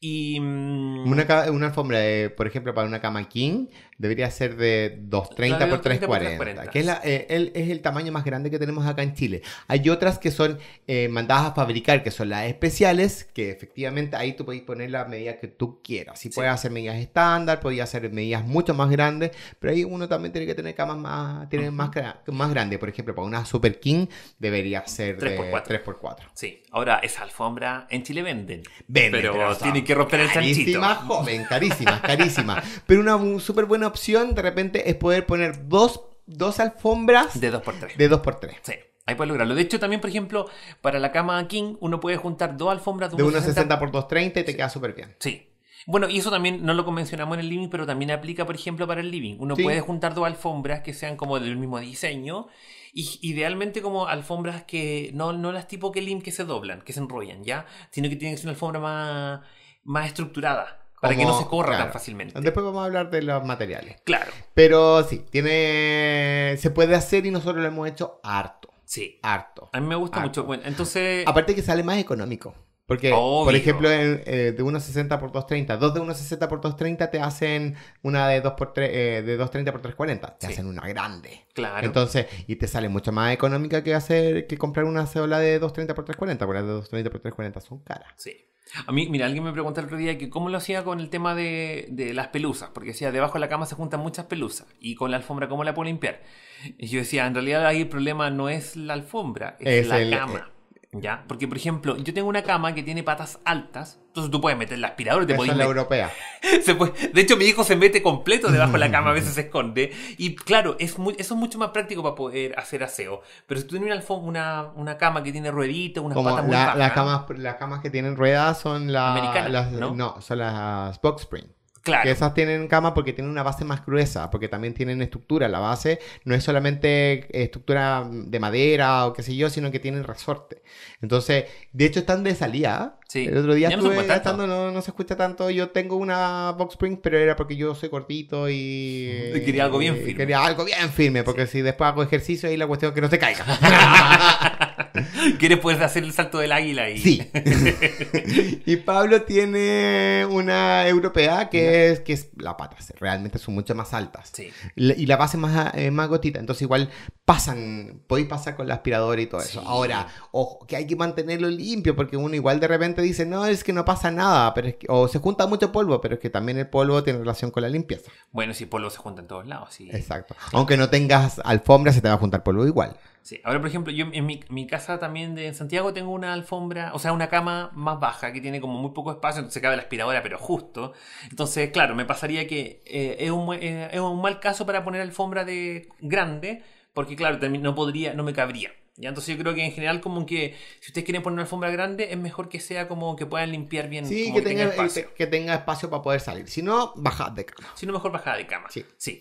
Y... Una, mm, una alfombra, por ejemplo, para una cama king, debería ser de 230 por 340, que eh, es, el, tamaño más grande que tenemos acá en Chile. Hay otras que son eh, mandadas a fabricar, que son las especiales, que efectivamente ahí tú podéis poner la medida que tú quieras. Si puedes hacer medidas estándar, podías hacer medidas mucho más grandes, pero ahí uno también tiene que tener camas más, tiene más, más grandes. Por ejemplo, para una Super King debería ser 3x4. De 3 4 Sí, ahora esa alfombra en Chile venden. Venden, pero, tiene que romper el chanchito. Carísima, joven, carísima, carísima. [LAUGHS] Pero una súper buena opción de repente es poder poner dos, dos alfombras. De 2x3. De 2x3. Sí. Ahí puedes lograrlo. De hecho, también, por ejemplo, para la cama King, uno puede juntar dos alfombras de 1,60 por 2,30 y te queda súper bien. Sí. Bueno, y eso también no lo convencionamos en el living, pero también aplica, por ejemplo, para el living. Uno puede juntar dos alfombras que sean como del mismo diseño. Y idealmente como alfombras que no, no las tipo que que se doblan, que se enrollan, ¿ya? Sino que tienen que ser una alfombra más, más estructurada para que no se corra tan fácilmente. Después vamos a hablar de los materiales. Claro. Pero sí, tiene se puede hacer y nosotros lo hemos hecho harto. Sí. Harto. A mí me gusta mucho. Bueno, entonces... Aparte que sale más económico. Porque, por ejemplo, eh, de de 1.60 por 2.30, dos de 1.60 por 2.30 te hacen una de por 2.30 eh, por 3.40, te hacen una grande. Claro. Entonces, y te sale mucho más económica que hacer que comprar una sola de 2.30 por 3.40, porque las de 2.30 por 3.40 son caras. Sí. A mí, mira, alguien me preguntó el otro día que cómo lo hacía con el tema de, de, las pelusas, porque decía, debajo de la cama se juntan muchas pelusas, y con la alfombra, ¿cómo la puedo limpiar? Y yo decía, en realidad ahí el problema no es la alfombra, es, la cama. Eh, ¿Ya? Porque, por ejemplo, yo tengo una cama que tiene patas altas, entonces tú puedes meter el aspirador y te la europea. [LAUGHS] De hecho, mi hijo se mete completo debajo de la cama, a veces [LAUGHS] se esconde. Y claro, es eso es mucho más práctico para poder hacer aseo. Pero si tú tienes una, una, una cama que tiene rueditas, unas patas muy las, camas, que tienen ruedas son las. ¿no? ¿no? son las box spring esas tienen cama porque tienen una base más gruesa, porque también tienen estructura. La base no es solamente estructura de madera o qué sé yo, sino que tienen resorte. Entonces, de hecho, están de salida el otro día estuve no, se escucha tanto. Yo tengo una box spring, pero era porque yo soy cortito [LAUGHS] y... quería algo bien firme. Quería algo bien firme, porque si después hago ejercicio, ahí la cuestión es que no se caiga. [LAUGHS] Quieres puedes hacer el salto del águila y... Sí. [LAUGHS] y Pablo tiene una europea que, es, que es la patas. Realmente son mucho más altas. Y la base más, más gotita. Entonces igual pasan, podéis pasar con la aspiradora y todo eso. Ahora, ojo, que hay que mantenerlo limpio porque uno igual de repente dicen, no, es que no pasa nada, pero es o se junta mucho polvo, pero es que también el polvo tiene relación con la limpieza. Bueno, si polvo se junta en todos lados, sí. Exacto. Aunque no tengas alfombra, se te va a juntar polvo igual. Sí, ahora por ejemplo, yo en mi, casa también de Santiago tengo una alfombra, o sea, una cama más baja que tiene como muy poco espacio, entonces cabe la aspiradora, pero justo. Entonces, claro, me pasaría que eh, es, un, eh, es un mal caso para poner alfombra de grande, porque claro, también no podría, no me cabría. ¿ya? Entonces yo creo que en general como que si ustedes quieren poner una alfombra grande es mejor que sea como que puedan limpiar bien. Sí, que, tenga, eh, espacio. que tenga espacio para poder salir. Si no, bajad de cama. Si no, mejor bajad de cama. Sí. sí.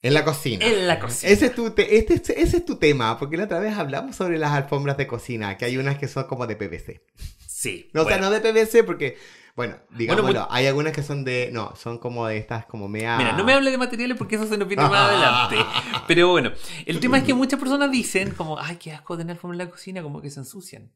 En la cocina. En la cocina. Ese es, tu este ese es tu tema, porque la otra vez hablamos sobre las alfombras de cocina, que hay unas que son como de PVC. Sí. O sea, no de PVC porque bueno, digamos pues, hay algunas que son de. No, son como de estas, como mea. Mira, no me hable de materiales porque eso se nos viene más adelante. [LAUGHS] Pero bueno, el tema es que muchas personas dicen, como, ay, qué asco tener alfombra en la cocina, como que se ensucian.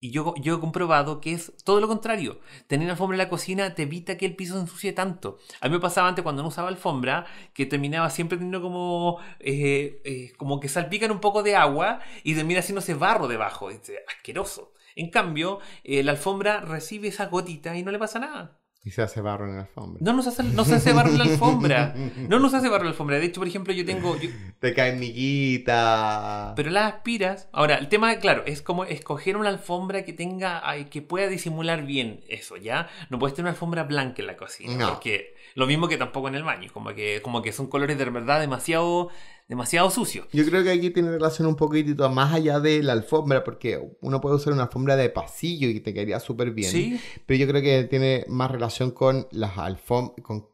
Y yo, yo he comprobado que es todo lo contrario. Tener alfombra en la cocina te evita que el piso se ensucie tanto. A mí me pasaba antes cuando no usaba alfombra, que terminaba siempre teniendo como, eh, eh, como que salpican un poco de agua y termina haciéndose barro debajo. Es asqueroso. En cambio, eh, la alfombra recibe esas gotitas y no le pasa nada. Y se hace barro en la alfombra. No nos hace, no se hace barro en la alfombra. [LAUGHS] No nos hace barro en la alfombra. De hecho, por ejemplo, yo tengo. Te caen miguitas. Pero las aspiras. Ahora, el tema, claro, es como escoger una alfombra que tenga. que pueda disimular bien eso, ¿ya? No puedes tener una alfombra blanca en la cocina. No. Porque lo mismo que tampoco en el baño. Como que, como que son colores de verdad demasiado demasiado sucio. Yo creo que aquí tiene relación un poquitito más allá de la alfombra, porque uno puede usar una alfombra de pasillo y te quedaría súper bien. Pero yo creo que tiene más relación con las alfombras, con,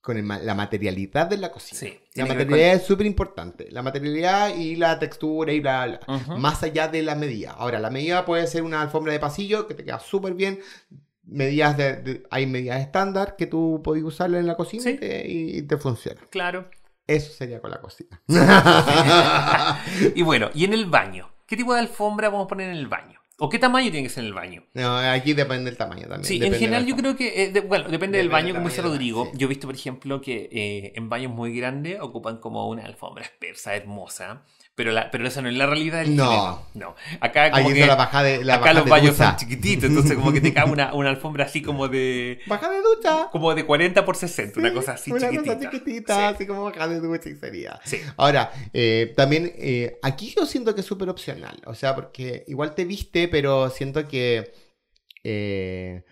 con la materialidad de la cocina. la materialidad es súper importante. La materialidad y la textura y bla, Más allá de la medida. Ahora, la medida puede ser una alfombra de pasillo que te queda súper bien medidas de, hay medidas estándar que tú podés usarla en la cocina y, te funciona. Claro. Eso sería con la cocina. [LAUGHS] y bueno, y en el baño. ¿Qué tipo de alfombra vamos a poner en el baño? ¿O qué tamaño tiene que ser el baño? No, aquí depende del tamaño también. Sí, en general yo creo que, eh, bueno, depende, del baño, como dice Rodrigo. Yo he visto, por ejemplo, que eh, en baños muy grandes ocupan como una alfombra persa hermosa. Pero, la, pero eso no es la realidad del No. No. Acá como que, acá los baños son chiquititos, entonces como que te cae una, una, alfombra así [LAUGHS] como de... Baja de ducha. Como de 40 por 60, una cosa así una chiquitita. Una cosa chiquitita, así como baja de ducha y sería. Sí. Ahora, eh, también eh, aquí yo siento que es súper opcional, o sea, porque igual te viste, pero siento que... Eh,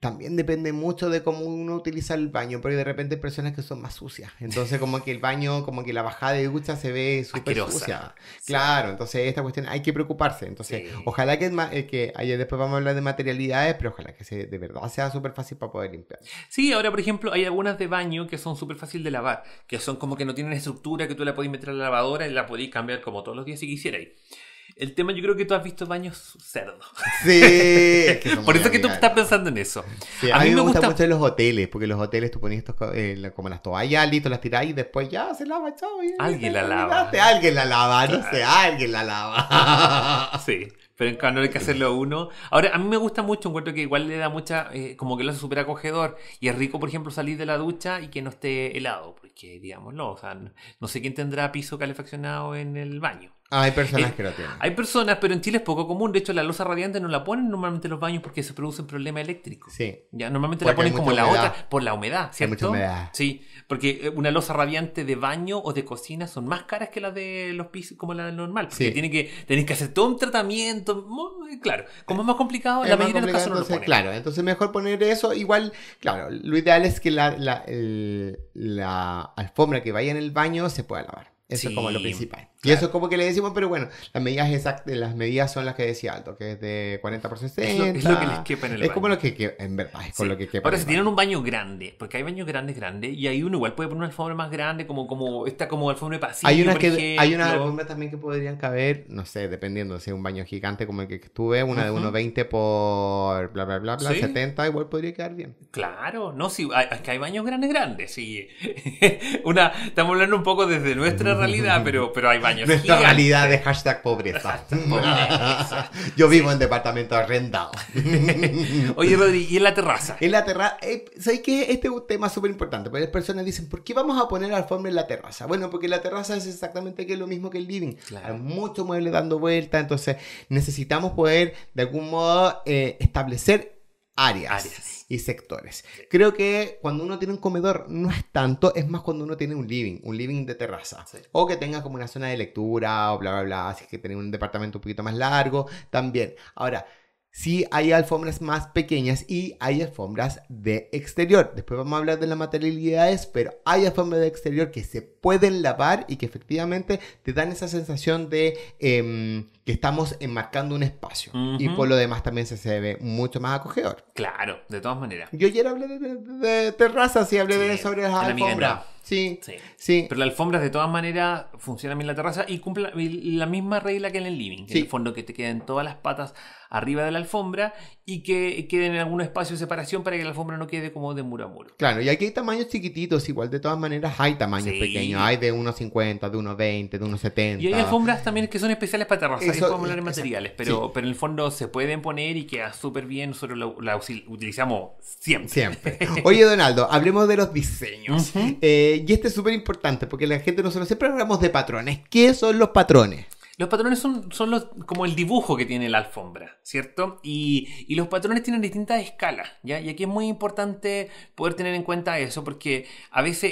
también depende mucho de cómo uno utiliza el baño, porque de repente hay personas que son más sucias. Entonces, como que el baño, como que la bajada de ducha se ve super sucia. Claro, entonces esta cuestión hay que preocuparse. Entonces, ojalá que, eh, que ayer después vamos a hablar de materialidades, pero ojalá que de verdad sea súper fácil para poder limpiar. Sí, ahora, por ejemplo, hay algunas de baño que son súper fácil de lavar, que son como que no tienen estructura, que tú la podés meter a la lavadora y la podéis cambiar como todos los días si quisierais. El tema, yo creo que tú has visto baños cerdos. Sí. [LAUGHS] Por eso que tú estás pensando en eso. a, mí me, gusta, mucho mucho los hoteles, porque los hoteles tú pones estos, eh, como las toallas, listo, las tirás y después ya se lava, chao. alguien la lava. Alguien la lava, no sé, alguien la lava. [LAUGHS] sí. Pero en cuando hay que hacerlo uno. Ahora, a mí me gusta mucho, encuentro que igual le da mucha, eh, como que lo hace súper acogedor. Y es rico, por ejemplo, salir de la ducha y que no esté helado, porque, digamos, no, no sé quién tendrá piso calefaccionado en el baño. Ah, hay personas eh, que lo tienen. Hay personas, pero en Chile es poco común. De hecho, la losa radiante no la ponen normalmente en los baños porque se produce un problema eléctrico. Sí. Ya, normalmente la ponen como la otra, por la humedad, ¿cierto? Sí, porque eh, una losa radiante de baño o de cocina son más caras que las de los pisos, como la normal. Porque sí. tienen que, que hacer todo un tratamiento. claro, como es más complicado, la mayoría de los casos no Claro, entonces mejor poner eso. Igual, claro, lo ideal es que la, alfombra que vaya en el baño se pueda lavar. Eso es como lo principal. Y eso es como que le decimos, pero bueno, las medidas exactas, las medidas son las que decía Alto, que es de 40 por 60. Es lo, que les quepa en el baño. Es como lo que en verdad, es lo que Ahora, si tienen un baño grande, porque hay baños grandes, grandes, y hay uno igual puede poner una alfombra más grande, como, como esta como alfombra de pasillo, hay una que, Hay una alfombra también que podrían caber, no sé, dependiendo, si es un baño gigante como el que estuve, una de 1,20 por bla, bla, bla, 70, igual podría quedar bien. Claro, no, si es que hay baños grandes, grandes, sí. [LAUGHS] una, estamos hablando un poco desde nuestra [LAUGHS] realidad, pero, pero hay baños nuestra realidad de hashtag pobreza. [LAUGHS] Yo vivo en departamento arrendado. [LAUGHS] Oye, Rodri, ¿y en la terraza? En la terraza. Eh, ¿Sabes qué? Este es un tema súper importante. Porque las personas dicen, ¿por qué vamos a poner alfombra en la terraza? Bueno, porque la terraza es exactamente que lo mismo que el living. Hay mucho muebles dando vuelta. Entonces, necesitamos poder, de algún modo, eh, establecer áreas, y sectores. Creo que cuando uno tiene un comedor no es tanto, es más cuando uno tiene un living, un living de terraza. O que tenga como una zona de lectura o bla, bla, bla. Así que tener un departamento un poquito más largo también. Ahora, sí hay alfombras más pequeñas y hay alfombras de exterior. Después vamos a hablar de las materialidades, pero hay alfombras de exterior que se pueden lavar y que efectivamente te dan esa sensación de em, que estamos enmarcando un espacio. Y por lo demás también se, se ve mucho más acogedor. Claro, de todas maneras. Yo ayer hablé de, terrazas y hablé sobre las alfombras. Sí, sí, Pero las alfombras de todas maneras funcionan bien la terraza y cumple la misma regla que en el living. En el fondo que te queden todas las patas arriba de la alfombra y que queden en algún espacio de separación para que la alfombra no quede como de muro a muro. Claro, y aquí hay tamaños chiquititos, igual de todas maneras hay tamaños pequeños hay de 1,50, de 1,20, de 1,70. Y hay alfombras también que son especiales para terrazas. podemos hablar de materiales, pero, en el fondo se pueden poner y queda súper bien. Nosotros la, utilizamos siempre. Siempre. [LAUGHS] Oye, Donaldo, hablemos de los diseños. Eh, y este es súper importante porque la gente, nosotros siempre hablamos de patrones. ¿Qué son los patrones? Los patrones son, como el dibujo que tiene la alfombra, ¿cierto? Y, los patrones tienen distintas escalas, ¿ya? Y aquí es muy importante poder tener en cuenta eso, porque a veces,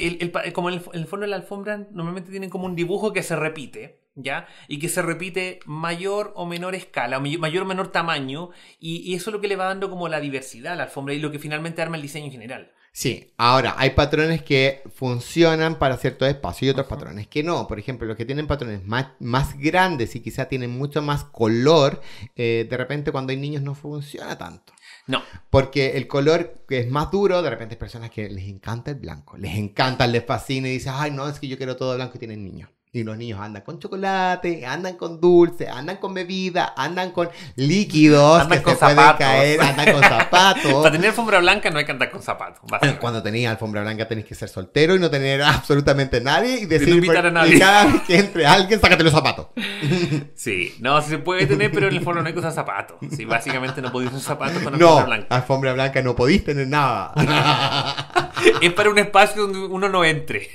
como el, fondo de la alfombra, normalmente tienen como un dibujo que se repite, ¿ya? Y que se repite mayor o menor escala, mayor o menor tamaño, y, y, eso es lo que le va dando como la diversidad a la alfombra y lo que finalmente arma el diseño en general. Sí, ahora hay patrones que funcionan para cierto espacio y otros patrones que no. Por ejemplo, los que tienen patrones más, grandes y quizá tienen mucho más color, eh, de repente cuando hay niños no funciona tanto. No. Porque el color que es más duro, de repente hay personas que les encanta el blanco, les encanta, les fascina y dicen, ay, no, es que yo quiero todo blanco y tienen niños. Y los niños andan con chocolate, andan con dulce, andan con bebida, andan con líquidos andan que con se zapatos. pueden caer, andan con zapatos. [LAUGHS] Para tener alfombra blanca no hay que andar con zapatos. Eh, cuando tenías alfombra blanca tenéis que ser soltero y no tener absolutamente nadie y decir que entre alguien, sácate los zapatos. [LAUGHS] Sí, no, se puede tener, pero en el fondo no hay que usar zapatos. Sí, básicamente no podéis usar zapatos con alfombra no, blanca. alfombra blanca no podéis tener nada. [LAUGHS] es para un espacio donde uno no entre.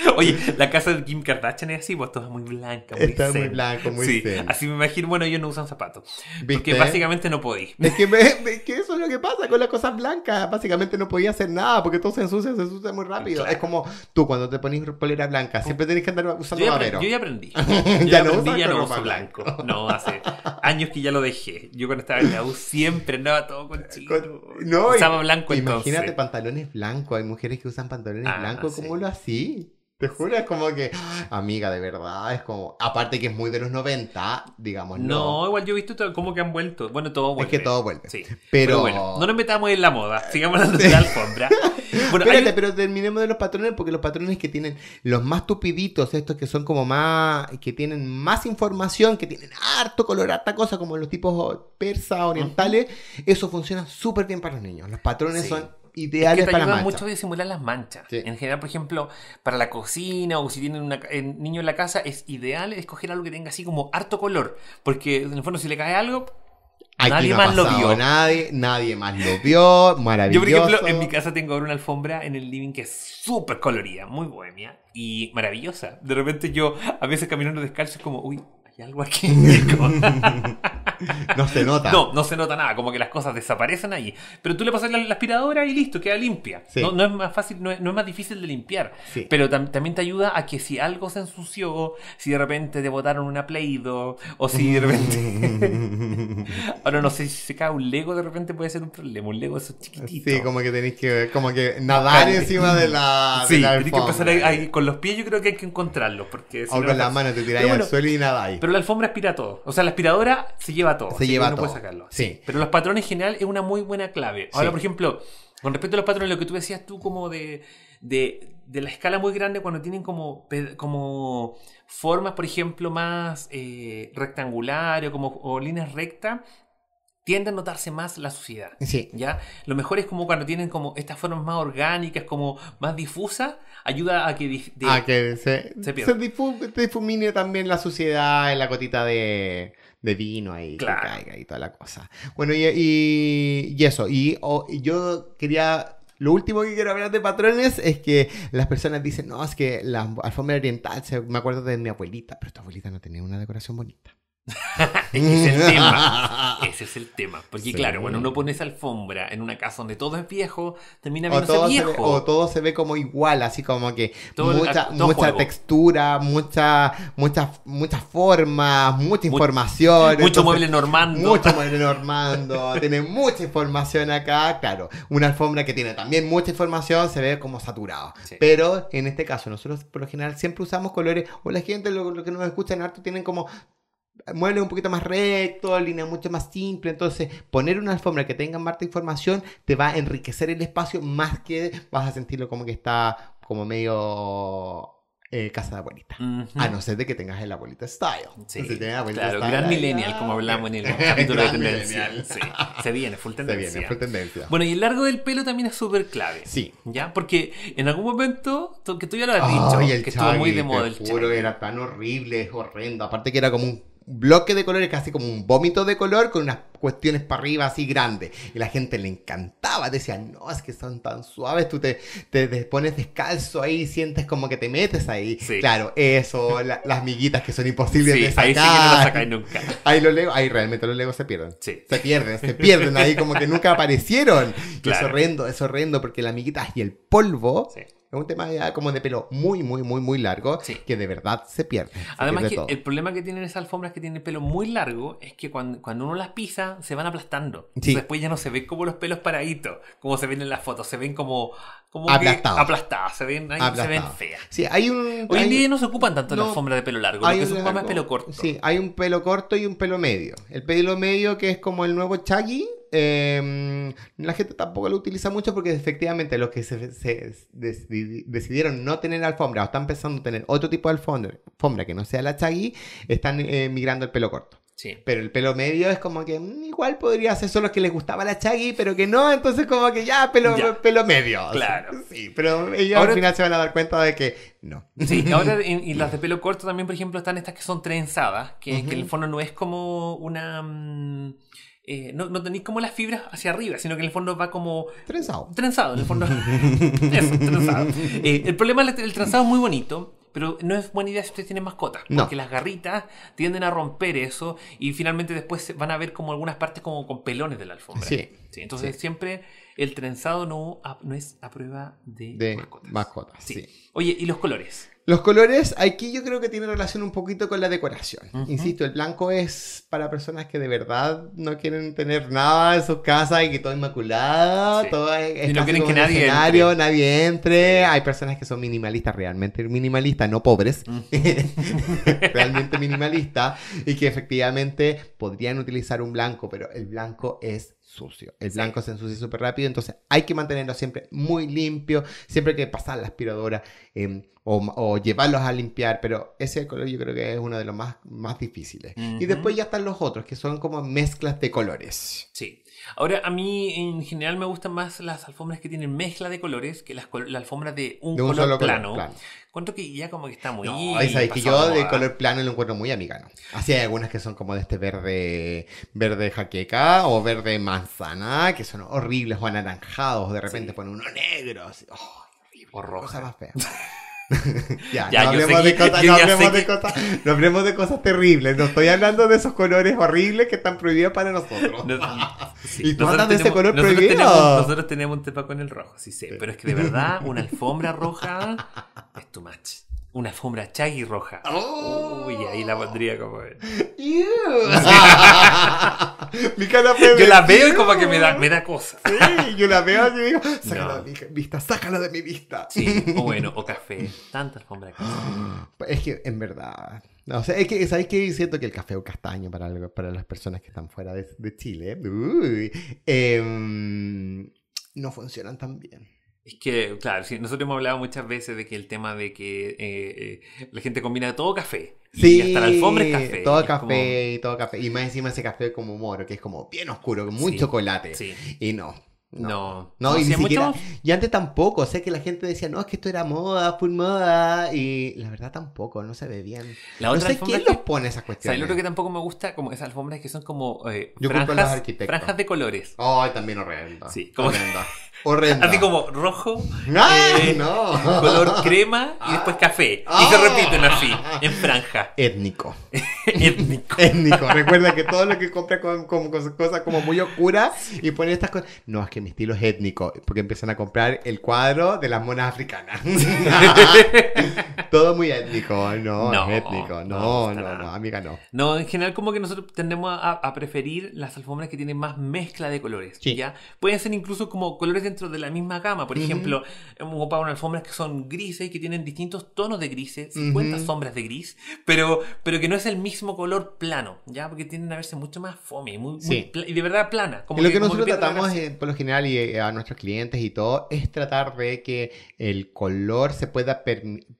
[LAUGHS] Oye, la casa de Kim Kardashian es así, pues toda muy blanca. Muy Está muy blanco, muy sí. Así me imagino, bueno, ellos no usan zapatos. Porque básicamente no podí. Es que, eso es lo que pasa con las cosas blancas. Básicamente no podía hacer nada porque todo se ensucia, se ensucia muy rápido. Es como tú cuando te pones polera blanca, siempre tenés que andar usando yo Yo ya aprendí. [LAUGHS] ya, no, aprendí, ya no uso blanco. No, hace años que ya lo dejé. Yo cuando estaba en la U siempre andaba todo con chico. No, Usaba blanco imagínate entonces. Imagínate pantalones blancos. Hay mujeres que usan pantalones ah, blancos. ¿Cómo lo así? Te juro, es como que, ¡ah! amiga, de verdad, es como, aparte que es muy de los 90, digamos. No, no igual yo he visto como que han vuelto. Bueno, todo vuelve. Es que todo vuelve. Sí. Pero, bueno, no nos metamos en la moda, sigamos la alfombra. [LAUGHS] Bueno, Espérate, pero terminemos de los patrones, porque los patrones que tienen los más tupiditos, estos que son como más, que tienen más información, que tienen harto color, harta cosa, como los tipos persa orientales, eso funciona súper bien para los niños. Los patrones son ideales es que te para mucho a disimular las manchas. En general, por ejemplo, para la cocina o si tienen un niño en la casa, es ideal escoger algo que tenga así como harto color. Porque en el fondo, si le cae algo, nadie más lo vio. Nadie, nadie más lo vio. Maravilloso. [LAUGHS] Yo, por ejemplo, en mi casa tengo ahora una alfombra en el living que es súper colorida, muy bohemia y maravillosa. De repente yo, a veces caminando descalzo, es como, uy, hay algo aquí. [LAUGHS] [LAUGHS] [LAUGHS] no se nota. No, no se nota nada, como que las cosas desaparecen ahí. Pero tú le pasas la, aspiradora y listo, queda limpia. No, es más fácil, no es, más difícil de limpiar. Pero también te ayuda a que si algo se ensució, si de repente te botaron una pleido, o si de repente. [LAUGHS] Ahora no sé si se cae un Lego, de repente puede ser un problema. Un Lego eso chiquitito. Sí, como que tenéis que, como que nadar encima de la. Sí, de que pasar ahí. Con los pies yo creo que hay que encontrarlos. Porque si o con las manos te tiras al suelo y Pero la alfombra aspira todo. O sea, la aspiradora se lleva todo. Se sacarlo. Sí. Pero los patrones en general es una muy buena clave. Ahora, por ejemplo, con respecto a los patrones, lo que tú decías tú como de, la escala muy grande cuando tienen como, como formas, por ejemplo, más eh, rectangulares o, como, líneas rectas, tiende a notarse más la suciedad. Sí. ¿ya? Lo mejor es como cuando tienen como estas formas más orgánicas, como más difusas, ayuda a que, que se, difumine también la suciedad en la gotita de, de vino ahí caiga y toda la cosa. Bueno, y, eso. Oh, y yo quería lo último que quiero hablar de patrones es que las personas dicen, no, es que la alfombra oriental, me acuerdo de mi abuelita, pero tu abuelita no tenía una decoración bonita. [LAUGHS] Ese es el [LAUGHS] tema. Ese es el tema. Porque claro, bueno, uno pone esa alfombra en una casa donde todo es viejo, termina viéndose viejo. o todo se ve como igual, así como que mucha, textura, mucha, muchas formas, mucha información. Mucho mueble normando. Mucho mueble normando. tiene mucha información acá. Claro, una alfombra que tiene también mucha información se ve como saturado. Pero en este caso, nosotros por lo general siempre usamos colores, o la gente, lo, que nos escuchan harto, tienen como muebles un poquito más recto, línea mucho más simple. Entonces, poner una alfombra que tenga más información te va a enriquecer el espacio más que vas a sentirlo como que está como medio eh, casa de abuelita. A no ser de que tengas el abuelita style. Sí, claro, gran millennial, como hablamos en el [LAUGHS] capítulo de tendencia. Sí, se viene, full tendencia. Se viene, full tendencia. Bueno, y el largo del pelo también es súper clave. Sí. ¿Ya? Porque en algún momento, que tú ya lo has dicho, que estuvo muy de moda el juro, chagui. era tan horrible, es horrendo. Aparte que era como un bloque de colores, casi como un vómito de color, con unas cuestiones para arriba así grandes. Y la gente le encantaba, decía, no, es que son tan suaves, tú te, te, pones descalzo ahí y sientes como que te metes ahí. Claro, eso, las miguitas que son imposibles de sacar. Ahí sí que no las sacáis nunca. Ahí los legos, ahí realmente los legos se pierden. Se pierden, se pierden, ahí como que nunca aparecieron. Claro. Es horrendo, es horrendo, porque las miguitas y el polvo... Sí es un tema como de pelo muy, muy, muy, muy largo que de verdad se pierde. Además, el problema que tienen esas alfombras que tienen pelo muy largo es que cuando, cuando uno las pisa se van aplastando. Después ya no se ven como los pelos paraditos, como se ven en las fotos, se ven como, como aplastados. aplastadas, se ven, feas. Hoy en día no se ocupan tanto las alfombras de pelo largo, hay pelo corto. Sí, hay un pelo corto y un pelo medio. El pelo medio que es como el nuevo Chaggy Em, la gente tampoco lo utiliza mucho porque efectivamente los que se, decidieron no tener alfombra o están pensando tener otro tipo de alfombra, que no sea la chagui, están eh, migrando el pelo corto. Sí. Pero el pelo medio es como que mm, igual podría ser solo que les gustaba la chagui, pero que no, entonces como que ya, pelo, pelo medio. [LAUGHS] Claro. sí, pero ellos al final se van a dar cuenta de que no. [LAUGHS] y, las de pelo corto también, por ejemplo, están estas que son trenzadas, que, el fondo no es como una... Mm, eh, no, no, tenéis como las fibras hacia arriba, sino que en el fondo va como... Trenzado. Trenzado, en el fondo. [LAUGHS] [LAUGHS] trenzado. Eh, el problema es el trenzado es muy bonito, pero no es buena idea si ustedes tienen mascotas, porque las garritas tienden a romper eso y finalmente después van a ver como algunas partes como con pelones de la alfombra. Sí. entonces siempre el trenzado no, no es a prueba de, mascotas. mascotas sí. Oye, ¿y los colores? Los colores, aquí yo creo que tiene relación un poquito con la decoración. Insisto, el blanco es para personas que de verdad no quieren tener nada en su casa y que todo inmaculado, todo es, no quieren que nadie entre. entre. Hay personas que son minimalistas, realmente minimalistas, no pobres, [LAUGHS] realmente minimalistas y que efectivamente podrían utilizar un blanco, pero el blanco es sucio. El blanco se ensucia súper rápido, entonces hay que mantenerlo siempre muy limpio, siempre que pasar la aspiradora. Eh, em, o, llevarlos a limpiar, pero ese color yo creo que es uno de los más, más difíciles. Y después ya están los otros, que son como mezclas de colores. Sí. Ahora, a mí en general me gustan más las alfombras que tienen mezcla de colores que las la alfombras de un, de un color, solo plano. color, que ya como que está muy... No, que yo de color plano lo encuentro muy amigano. Así hay algunas que son como de este verde verde jaqueca o verde manzana, que son horribles o anaranjados. De repente ponen uno negro. O roja. más fea. [LAUGHS] [LAUGHS] ya, ya, no hablemos, de, cosas, no hablemos de cosas, de cosas terribles. No estoy hablando de esos colores horribles que están prohibidos para nosotros. [LAUGHS] y tú andas de ese color prohibido. nosotros tenemos un tema con el rojo, sí sé, pero es que de verdad [LAUGHS] una alfombra roja es too much una alfombra chagui roja. Oh. Uy, ahí la pondría como. [LAUGHS] Mi cara Yo la veo y como que me da, me da cosa. Sí, yo la veo y digo, [LAUGHS] sácala de mi vista, sácala de mi vista. Sí, o bueno, o café. Tanta alfombra [GASPS] Es que, en verdad. No, o sea, es que, ¿sabes es Siento que el café o castaño para, para las personas que están fuera de, de Chile uy, em, no funcionan tan bien. Es que, claro, nosotros hemos hablado muchas veces de que el tema de que eh, eh, la gente combina todo café. Y hasta la alfombra es café. Todo café, y todo café. Y más encima ese café como moro, que es como bien oscuro, con muy chocolate. Sí. Y no. No. No, y antes tampoco. Sé que la gente decía, no, es que esto era moda, full moda. Y la verdad tampoco, no se ve La otra sé quién que... los pone esas cuestiones. O lo otro que tampoco me gusta, como esas alfombras que son como. Eh, Yo franjas, Franjas de colores. Ay, también horrendo. Sí, Horrendo. [LAUGHS] Así como rojo, eh, no. color crema y después café. Y se ah. repiten así, en franja. Étnico. [LAUGHS] Étnico. Étnico. Recuerda que todo lo que compra con, sus cosas como muy oscuras y poner estas cosas. No, es que mi estilo es étnico. Porque empiezan a comprar el cuadro de las monas africanas. [LAUGHS] todo muy étnico. No, no étnico. No, no, no, amiga, no. No, en general, como que nosotros tendemos a, preferir las alfombras que tienen más mezcla de colores. Sí. ¿ya? Pueden ser incluso como colores de dentro de la misma gama. Por ejemplo, hemos ocupado unas alfombras que son grises y que tienen distintos tonos de grises, 50 sombras de gris, pero, pero que no es el mismo color plano, ¿ya? Porque tienden a verse mucho más fome y de verdad plana. Como lo que, nosotros tratamos eh, por lo general y eh, a nuestros clientes y todo es tratar de que el color se pueda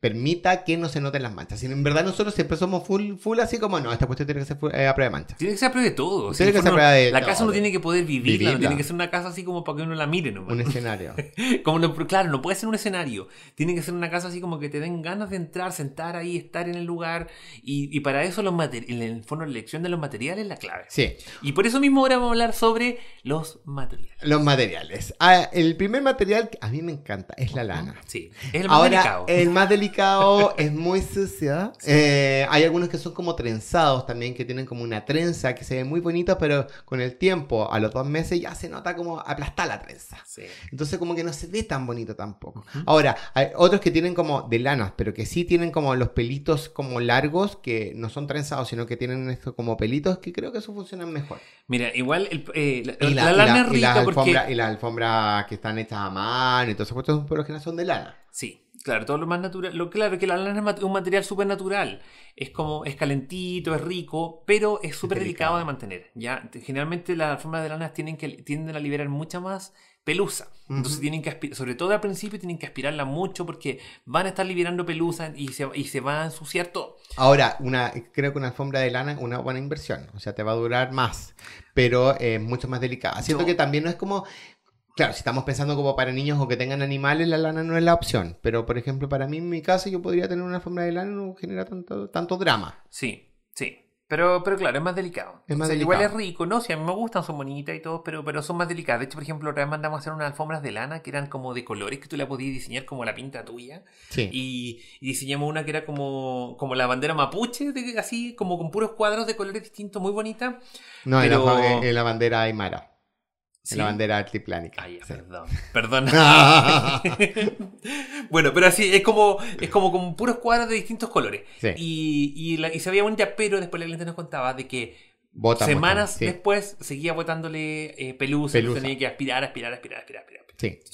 permita que no se noten las manchas. Si en verdad nosotros siempre somos full, full así como no, esta cuestión tiene que ser eh, a prueba de manchas. Tiene que ser a prueba de todo. Tiene que ser a prueba de, la casa no, uno tiene que poder vivirla, No tiene que ser una casa así como para que uno la mire nomás escenario. [LAUGHS] como claro, no puede ser un escenario. Tiene que ser una casa así como que te den ganas de entrar, sentar ahí, estar en el lugar. Y, para eso los en el fondo la elección de los materiales es la clave. Sí. Y por eso mismo ahora vamos a hablar sobre los materiales. Los materiales. Ah, el primer material que a mí me encanta es la lana. Sí. Es el más delicado. El más delicado [LAUGHS] es muy sucio. Eh, hay algunos que son como trenzados también, que tienen como una trenza que se ve muy bonita, pero con el tiempo, a los dos meses, ya se nota como aplastar la trenza. Sí. Entonces como que no se ve tan bonito tampoco. Ahora, hay otros que tienen como de lanas, pero que sí tienen como los pelitos como largos, que no son trenzados, sino que tienen esto como pelitos, que creo que eso funciona mejor. Mira, igual el, eh, la, lana rica alfombra, las alfombras que están hechas a mano Entonces pues esas que no son de lana. Sí. Claro, todo lo más natural. Lo claro que la lana es un material súper natural. Es como, es calentito, es rico, pero es súper delicado. de mantener. Ya, generalmente las alfombras de lana tienen que, tienden a liberar mucha más pelusa. Entonces tienen que sobre todo al principio tienen que aspirarla mucho porque van a estar liberando pelusa y se, y se va a ensuciar todo. Ahora, una, creo que una alfombra de lana es una buena inversión, o sea, te va a durar más, pero es mucho más delicada. Siento que también no es como Claro, si estamos pensando como para niños o que tengan animales, la lana no es la opción. Pero, por ejemplo, para mí en mi casa yo podría tener una alfombra de lana, no genera tanto, drama. Sí, sí. Pero, pero claro, es más delicado. Igual es rico, ¿no? Si a mí me gustan, son bonitas y todo, pero, pero son más delicadas. De hecho, por ejemplo, otra vez mandamos a hacer unas alfombras de lana que eran como de colores que tú la podías diseñar como la pinta tuya. Sí. Y, diseñamos una que era como, como la bandera mapuche, así como con puros cuadros de colores distintos, muy bonita. No, pero... la, eh, eh, la bandera aymara la bandera altiplánica. Ay, perdón. Perdón. [LAUGHS] [LAUGHS] bueno, pero así es como es como con puros cuadros de distintos colores. Y, y, se veía un pero después la gente nos contaba de que semanas después seguía botándole eh, pelusa, pelusa. tenía que aspirar, aspirar, aspirar, aspirar, aspirar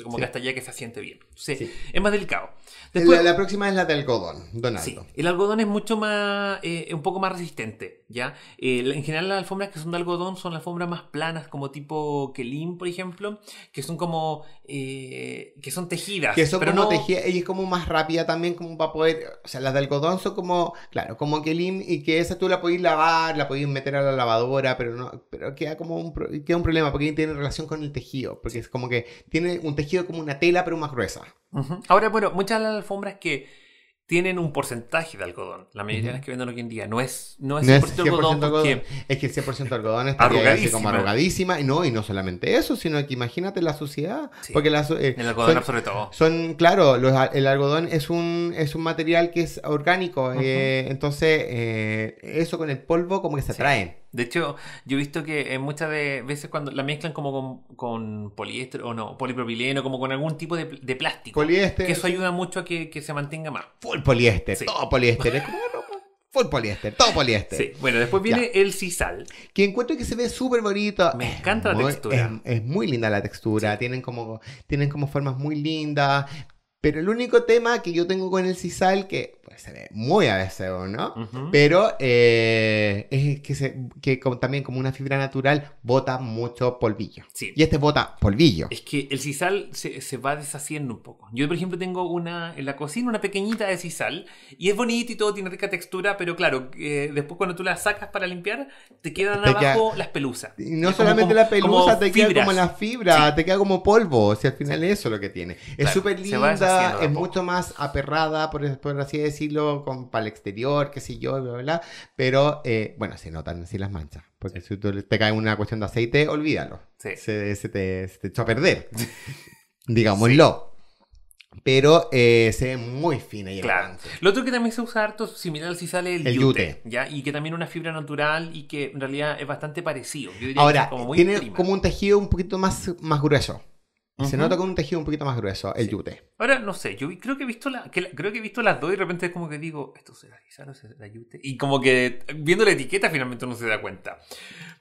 como que hasta ya que se siente bien. sí. Es más delicado. la, próxima es la de algodón, Donaldo. Sí, el algodón es mucho más, eh, un poco más resistente, ¿ya? Eh, en general las alfombras que son de algodón son las alfombras más planas, como tipo Kelim, por ejemplo, que son como, eh, que son tejidas. Que pero no... tejidas, y es como más rápida también, como para poder, o sea, las de algodón son como, claro, como Kelim, y que esa tú la podés lavar, la podés meter a la lavadora, pero no, pero queda como un, queda un problema, porque tiene relación con el tejido, porque es como que tiene un tejido como una tela, pero más gruesa. Ahora, bueno, muchas de las alfombras que tienen un porcentaje de algodón. La mayoría de las que venden hoy en día no es, no es, 100%, algodón, Es que el 100% algodón está como arrugadísima. Y no, y no solamente eso, sino que imagínate la suciedad. Porque eh, el algodón sobre todo. Son, claro, el algodón es un, es un material que es orgánico. Eh, entonces, eh, eso con el polvo como que se atrae de hecho, yo he visto que muchas de veces cuando la mezclan como con, con poliéster o no, polipropileno, como con algún tipo de, plástico. Poliéster. Que eso ayuda mucho a que, se mantenga más. Full poliéster, todo poliéster. Es como Full poliéster, todo poliéster. Sí, bueno, después viene el sisal. Que encuentro que se ve súper bonito. Me encanta la textura. Es, muy linda la textura. Tienen, como, tienen como formas muy lindas. Pero el único tema que yo tengo con el sisal, que pues, se ve muy a veces, ¿no? Pero eh, es que, también como una fibra natural bota mucho polvillo. Sí. Y este bota polvillo. Es que el sisal se, va deshaciendo un poco. Yo, por ejemplo, tengo una en la cocina una pequeñita de sisal y es bonito y todo tiene rica textura, pero claro, eh, después cuando tú la sacas para limpiar, te quedan abajo las pelusas. Y no solamente las pelusas, te quedan como la fibra, te queda como polvo. O sea, al final eso es lo que tiene. Es linda es mucho más aperrada, por, por, así decirlo, con, para el exterior, qué sé yo, bla, bla, Pero eh, bueno, se notan así las manchas. Porque si tú te cae una cuestión de aceite, olvídalo. Se, te, se, echó a perder. [LAUGHS] Digámoslo. Pero eh, se ve muy fina y Elegante. Lo otro que también se usa harto, similar si sale el, yute, ¿ya? Y que también una fibra natural y que en realidad es bastante parecido. Ahora, tiene como un tejido un poquito más, más grueso. Se nota con un tejido un poquito más grueso, el yute. Ahora, no sé, yo creo que he visto la, creo que he visto las dos y de repente es como que digo, ¿esto será es ¿Será yute? Y como que viendo la etiqueta finalmente uno se da cuenta.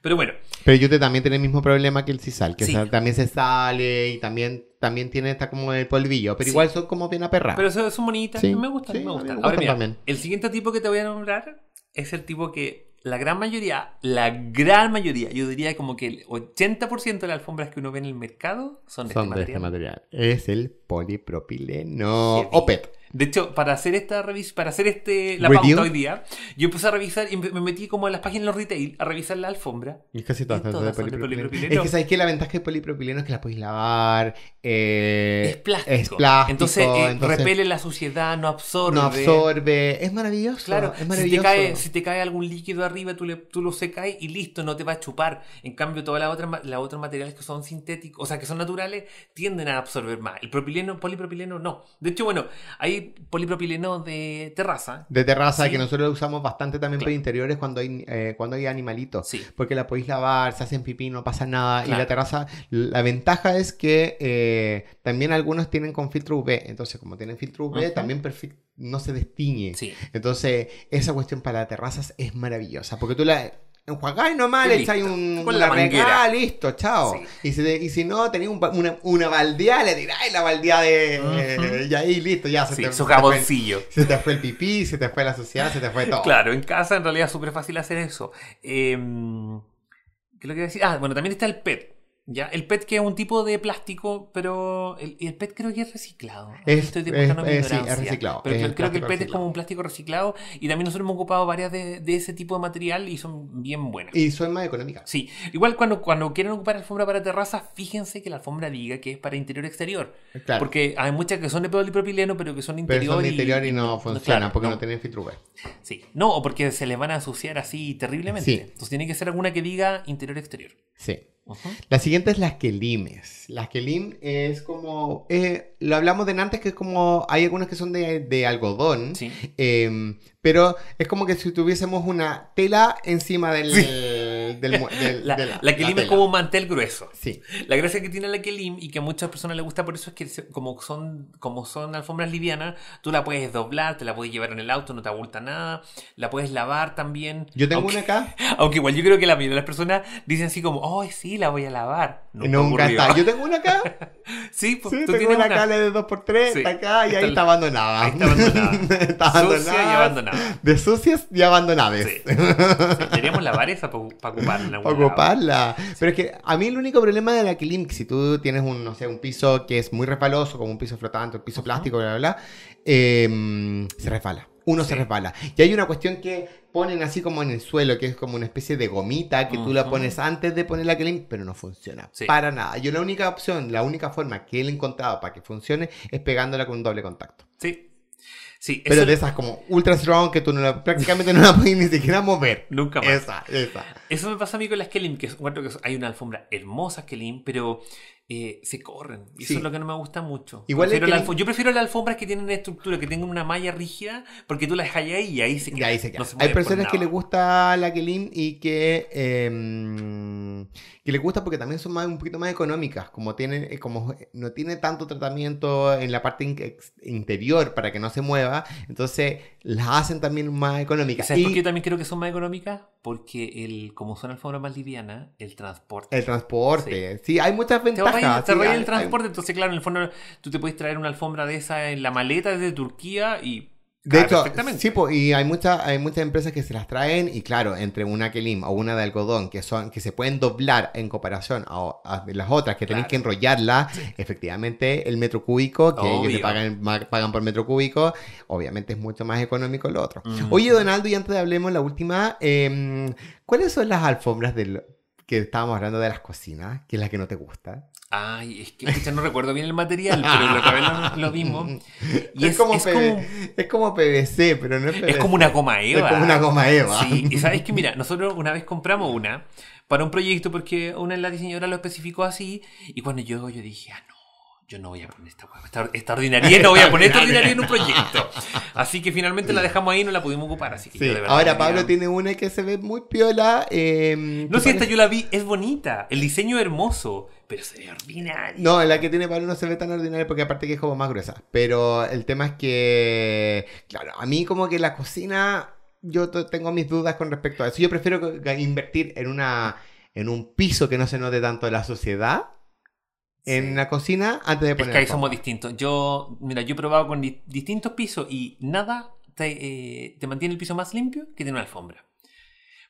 Pero bueno. Pero el yute también tiene el mismo problema que el sisal, que también se sale y también, también tiene esta como el polvillo, pero igual son como bien perra Pero son, bonitas, me gustan, me gustan. el siguiente tipo que te voy a nombrar es el tipo que la gran mayoría, la gran mayoría, yo diría como que el 80% de las alfombras que uno ve en el mercado son de, este, este material. Es el polipropileno. OPEP e de hecho, para hacer esta para hacer este la pauta hoy día, yo empecé a revisar y me metí como a las páginas de los retail a revisar la alfombra. Y es casi todas, las de polipropileno. Es que sabéis que la ventaja del polipropileno es que la podéis lavar. Eh, es, plástico. Eh, entonces, repele la suciedad, no absorbe. No absorbe. Es maravilloso. Claro, es maravilloso. Si te cae, si te cae algún líquido arriba, tú, lo secas y listo, no te va a chupar. En cambio, todas las otras la otra materiales que son sintéticos, o sea, que son naturales, tienden a absorber más. El propileno, polipropileno, no. De hecho, bueno, hay polipropileno de terraza. De terraza, que nosotros lo usamos bastante también para interiores cuando hay, eh, cuando hay animalitos. Porque la podéis lavar, se hacen pipí, no pasa nada. Y la terraza, la ventaja es que eh, también algunos tienen con filtro UV. Entonces, como tienen filtro UV, también no se destiñe. Entonces, esa cuestión para las terrazas es maravillosa, porque tú la enjuagáis nomás, le echáis un, Con la regada, listo, chao. Y, si, y, si, no, tenéis una, una baldía, le tiráis la baldía de. Eh, y ahí listo, ya se te su jaboncillo. Se te fue el pipí, se te fue la sociedad, se te fue todo. Claro, en casa en realidad es súper fácil hacer eso. Em, ¿Qué es lo que iba a decir? Ah, bueno, también está el PET. ¿Ya? El PET que es un tipo de plástico, pero el, el PET creo que es reciclado. Es, Estoy eh, sí, es reciclado. Pero yo creo que el PET es como un plástico reciclado y también nosotros hemos ocupado varias de, ese tipo de material y son bien buenas. Y son más económicas. Sí. Igual cuando, cuando quieren ocupar alfombra para terraza, fíjense que la alfombra diga que es para interior-exterior. Porque hay muchas que son de polipropileno, pero que son interior. Pero son interior y, no, funcionan porque no, tienen filtro Sí. No, o porque se les van a ensuciar así terriblemente. Entonces tiene que ser alguna que diga interior-exterior. Sí. La siguiente es la Kelim La Kelim es como eh, lo hablamos de antes, que es como, hay algunas que son de, algodón, sí. Em, pero es como que si tuviésemos una tela encima del... [LAUGHS] la, de la, kelim es como un mantel grueso. Sí. La gracia que tiene la kelim y que a muchas personas le gusta por eso es que como son, como son alfombras livianas, tú la puedes doblar, te la puedes llevar en el auto, no te abulta nada, la puedes lavar también. Yo tengo una acá. [LAUGHS] Aunque igual yo creo que la mayoría de las personas dicen así como, oh sí, la voy a lavar. Nunca, Yo tengo una acá. [LAUGHS] sí, pues, tú tienes una acá de 2x3, está acá y ahí está abandonada. Ahí está abandonada. [LAUGHS] está abandonada. Sucia y abandonada. De sucias y abandonadas. Sí. Queríamos la [LAUGHS] vareza para ocuparla. Para ocuparla. Pero es que a mí el único problema de la Kilim, si tú tienes un, piso que es muy resbaloso, como un piso flotante, un piso plástico, bla, bla, bla, em, se resbala uno se resbala. Y hay una cuestión que ponen así como en el suelo, que es como una especie de gomita que tú la pones antes de poner la Kelim, pero no funciona. Para nada. Yo la única opción, la única forma que él encontrado para que funcione es pegándola con un doble contacto. Sí. Sí, pero de esas como ultra strong que tú prácticamente no la [LAUGHS] puedes ni siquiera mover. Nunca más. Eso me pasa a mí con las Kelim, que es encuentro que hay una alfombra hermosa Kelim, pero eh, se corren. Y eso es lo que no me gusta mucho. Igual Yo prefiero las alfombras que tienen estructura, que tengan una malla rígida, porque tú las dejas ahí y ahí se queda. Hay personas que les gusta la kelim y que, em, que les gusta porque también son más, un poquito más económicas, como, tienen, eh, como eh, no tiene tanto tratamiento en la parte interior para que no se mueva, entonces las hacen también más económicas. y... también creo que son más económicas? Porque el, como son alfombras más livianas, el transporte. El transporte. sí hay muchas ventajas se ah, el transporte, entonces claro, en el fondo tú te puedes traer una alfombra de esa en la maleta desde Turquía y... De hecho, sí, y hay, muchas hay muchas empresas que se las traen y claro, entre una kelim o una de algodón que son que se pueden doblar en comparación a, las otras que tenéis que enrollarla, efectivamente el metro cúbico, que ellos te pagan, pagan por metro cúbico, obviamente es mucho más económico lo otro. Oye, Donaldo, y antes de hablemos la última, em, ¿cuáles son las alfombras del, que estábamos hablando de las cocinas, que es la que no te gusta. Ay, es que ya no recuerdo bien el material, [LAUGHS] pero lo, vimos. Mm, mm, mm. Y es, como es, como, PVC, pero no es PVC. Es como una goma Eva. Es como una goma Eva. Sí, y sabes que, mira, nosotros una vez compramos una para un proyecto porque una de las diseñadoras lo especificó así. Y cuando llegó, yo dije, ah, no yo no voy a poner esta hueá, esta, ordinaria, no voy a poner esta ordinaria en un proyecto. Así que finalmente la dejamos ahí y no la pudimos ocupar. Así Ahora Pablo tiene una que se ve muy piola. Em, no, si esta yo la vi, es bonita, el diseño hermoso, pero se ve ordinaria. No, la que tiene Pablo no se ve tan ordinaria porque aparte que es como más gruesa. Pero el tema es que, claro, a mí como que la cocina, yo tengo mis dudas con respecto a eso. Yo prefiero invertir en una en un piso que no se note tanto de la sociedad en la cocina antes de poner. Es que ahí somos distintos. Yo, mira, yo he probado con distintos pisos y nada eh, te, mantiene el piso más limpio que tiene una alfombra.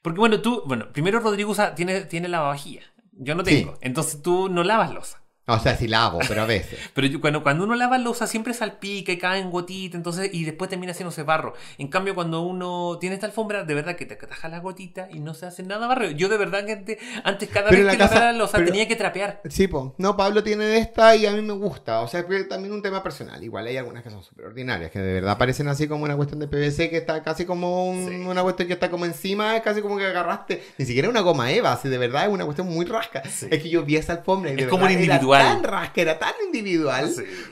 Porque bueno, tú, bueno, primero Rodrigo usa, tiene, tiene lavavajilla. Yo no tengo. Entonces tú no lavas losa. O sea, sí lavo, pero a veces. [LAUGHS] pero cuando, cuando uno lava losa siempre salpica y cae en gotita, entonces, y después termina haciéndose barro. En cambio, cuando uno tiene esta alfombra, de verdad que te ataja las gotita y no se hace nada barro Yo de verdad que antes, cada vez que lavaba la losa tenía que trapear. Sí, No, Pablo tiene esta y a mí me gusta. O sea, también un tema personal. Igual hay algunas que son súper ordinarias, que de verdad parecen así como una cuestión de PVC que está casi como un, una cuestión que está como encima, casi como que agarraste. Ni siquiera una goma Eva, así de verdad es una cuestión muy rasca. Es que yo vi esa alfombra y de Es como un individual tan rasquera, tan individual.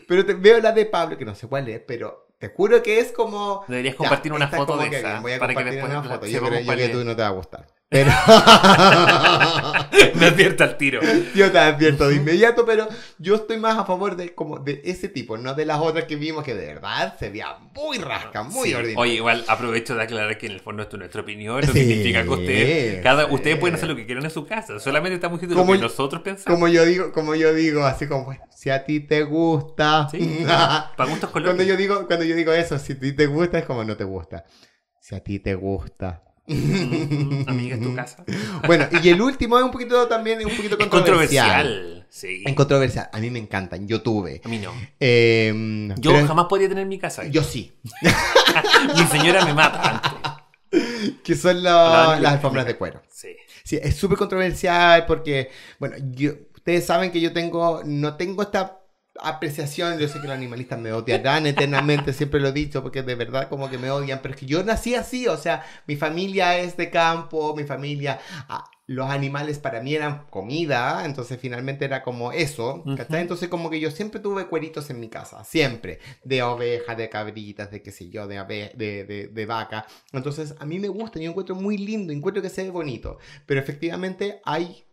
Pero te, veo la de Pablo, que no sé cuál es, pero te juro que es como. Deberías compartir una foto de esa. Voy a para compartir que una foto. Yo creo, que tú no te va a gustar. Pero... [LAUGHS] me advierta al tiro. Yo te advierto de inmediato, pero yo estoy más a favor de, como de ese tipo, no de las otras que vimos que de verdad se veía muy rasca, muy Oye, igual aprovecho de aclarar que en el fondo esto es nuestra opinión, no significa que ustedes, cada, ustedes pueden hacer lo que quieran en su casa, solamente estamos diciendo como, nosotros pensamos. Como yo digo, como yo digo, así como, si a ti te gusta, sí, [LAUGHS] para gustos colores. yo digo, cuando yo digo eso, si a ti te gusta es como no te gusta. Si a ti te gusta amiga, es tu casa. [LAUGHS] bueno, y el último es un poquito también un poquito [LAUGHS] controversial. controversial. En controversial. A mí me encantan. Yo tuve. A mí no. Em, yo jamás podría tener mi casa. Yo sí. [LAUGHS] mi señora me mata Que son las alfombras de cuero. Sí. Sí, es súper controversial porque, bueno, yo, ustedes saben que yo tengo, no tengo esta apreciación. Yo sé que los animalistas me odiarán [LAUGHS] eternamente, siempre lo he dicho, porque de verdad como que me odian, pero es que yo nací así, o sea, mi familia es de campo, mi familia... Ah, los animales para mí eran comida, entonces finalmente era como eso, ¿cachai? Entonces como que yo siempre tuve cueritos en mi casa, siempre, de ovejas, de cabritas, de qué sé yo, de, de, vaca. Entonces a mí me gusta, yo encuentro muy lindo, encuentro que se ve bonito, pero efectivamente hay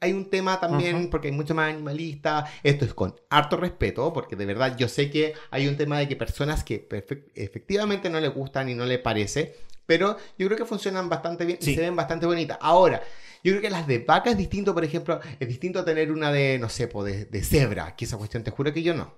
hay un tema también, porque hay mucho más animalista, esto es con harto respeto, porque de verdad yo sé que hay un tema de que personas que efectivamente no le gustan y no le parece, pero yo creo que funcionan bastante bien y se ven bastante bonitas. Ahora, yo creo que las de vaca es distinto, por ejemplo, es distinto a tener una de, no sé, de, de cebra, que esa cuestión te juro que yo no.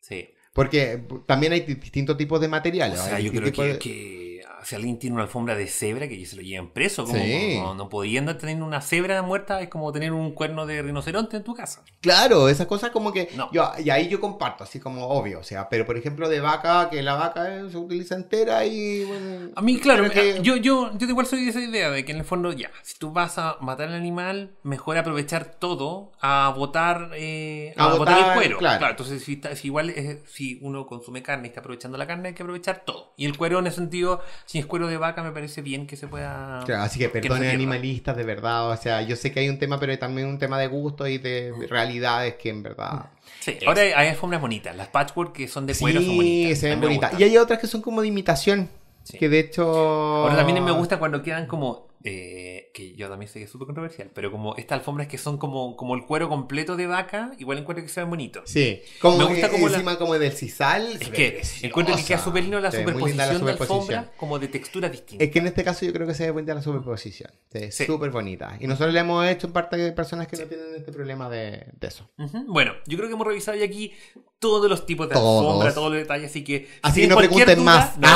Sí. Porque también hay distintos tipos de materiales. O yo creo que si alguien tiene una alfombra de cebra, que se lo lleven preso, como, no podiendo tener una cebra muerta, es como tener un cuerno de rinoceronte en tu casa. Claro, esas cosas como que... Yo, y ahí yo comparto, así como obvio, o sea, pero por ejemplo de vaca, que la vaca eh, se utiliza entera y... a mí, claro, yo, yo, yo igual soy de esa idea de que en el fondo, ya, si tú vas a matar al animal, mejor aprovechar todo a botar, eh, a, botar, el cuero. Claro, entonces si, igual si uno consume carne y está aprovechando la carne, hay que aprovechar todo. Y el cuero en ese sentido sin cuero de vaca, me parece bien que se pueda. así que perdonen animalistas, de verdad. O sea, yo sé que hay un tema, pero hay también un tema de gusto y de mm. realidades que en verdad. Sí, ahora hay, bonitas. Las patchwork que son de cuero sí, son bonitas. se ven bonitas. Y hay otras que son como de imitación. Que de hecho. Pero también me gusta cuando quedan como eh, que yo también sé que es súper controversial, pero como estas alfombras que son como, como el cuero completo de vaca, igual encuentro que se ven bonitos. Sí, me gusta como encima como del sisal. Es que encuentro que queda súper lindo la superposición, la de alfombra, como de textura distinta. Es que en este caso yo creo que se ve bien la superposición, es sí. súper bonita. Y nosotros le hemos hecho en parte de personas que no tienen este problema de, eso. Bueno, yo creo que hemos revisado ya aquí todos los tipos de alfombra, todos los detalles. Así que. Así si que no pregunten duda, más. No,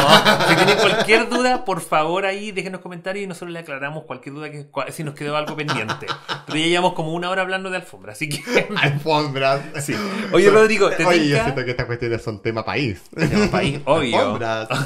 [LAUGHS] si tienen cualquier duda, por favor ahí déjenos comentarios y nosotros le aclaramos cualquier duda que si nos quedó algo pendiente. Pero ya llevamos como una hora hablando de alfombra, así que. [LAUGHS] Alfombras. Sí. Oye, Rodrigo, ¿te Oye, yo siento que estas cuestiones son tema país. Tema país, obvio. Alfombras. [LAUGHS]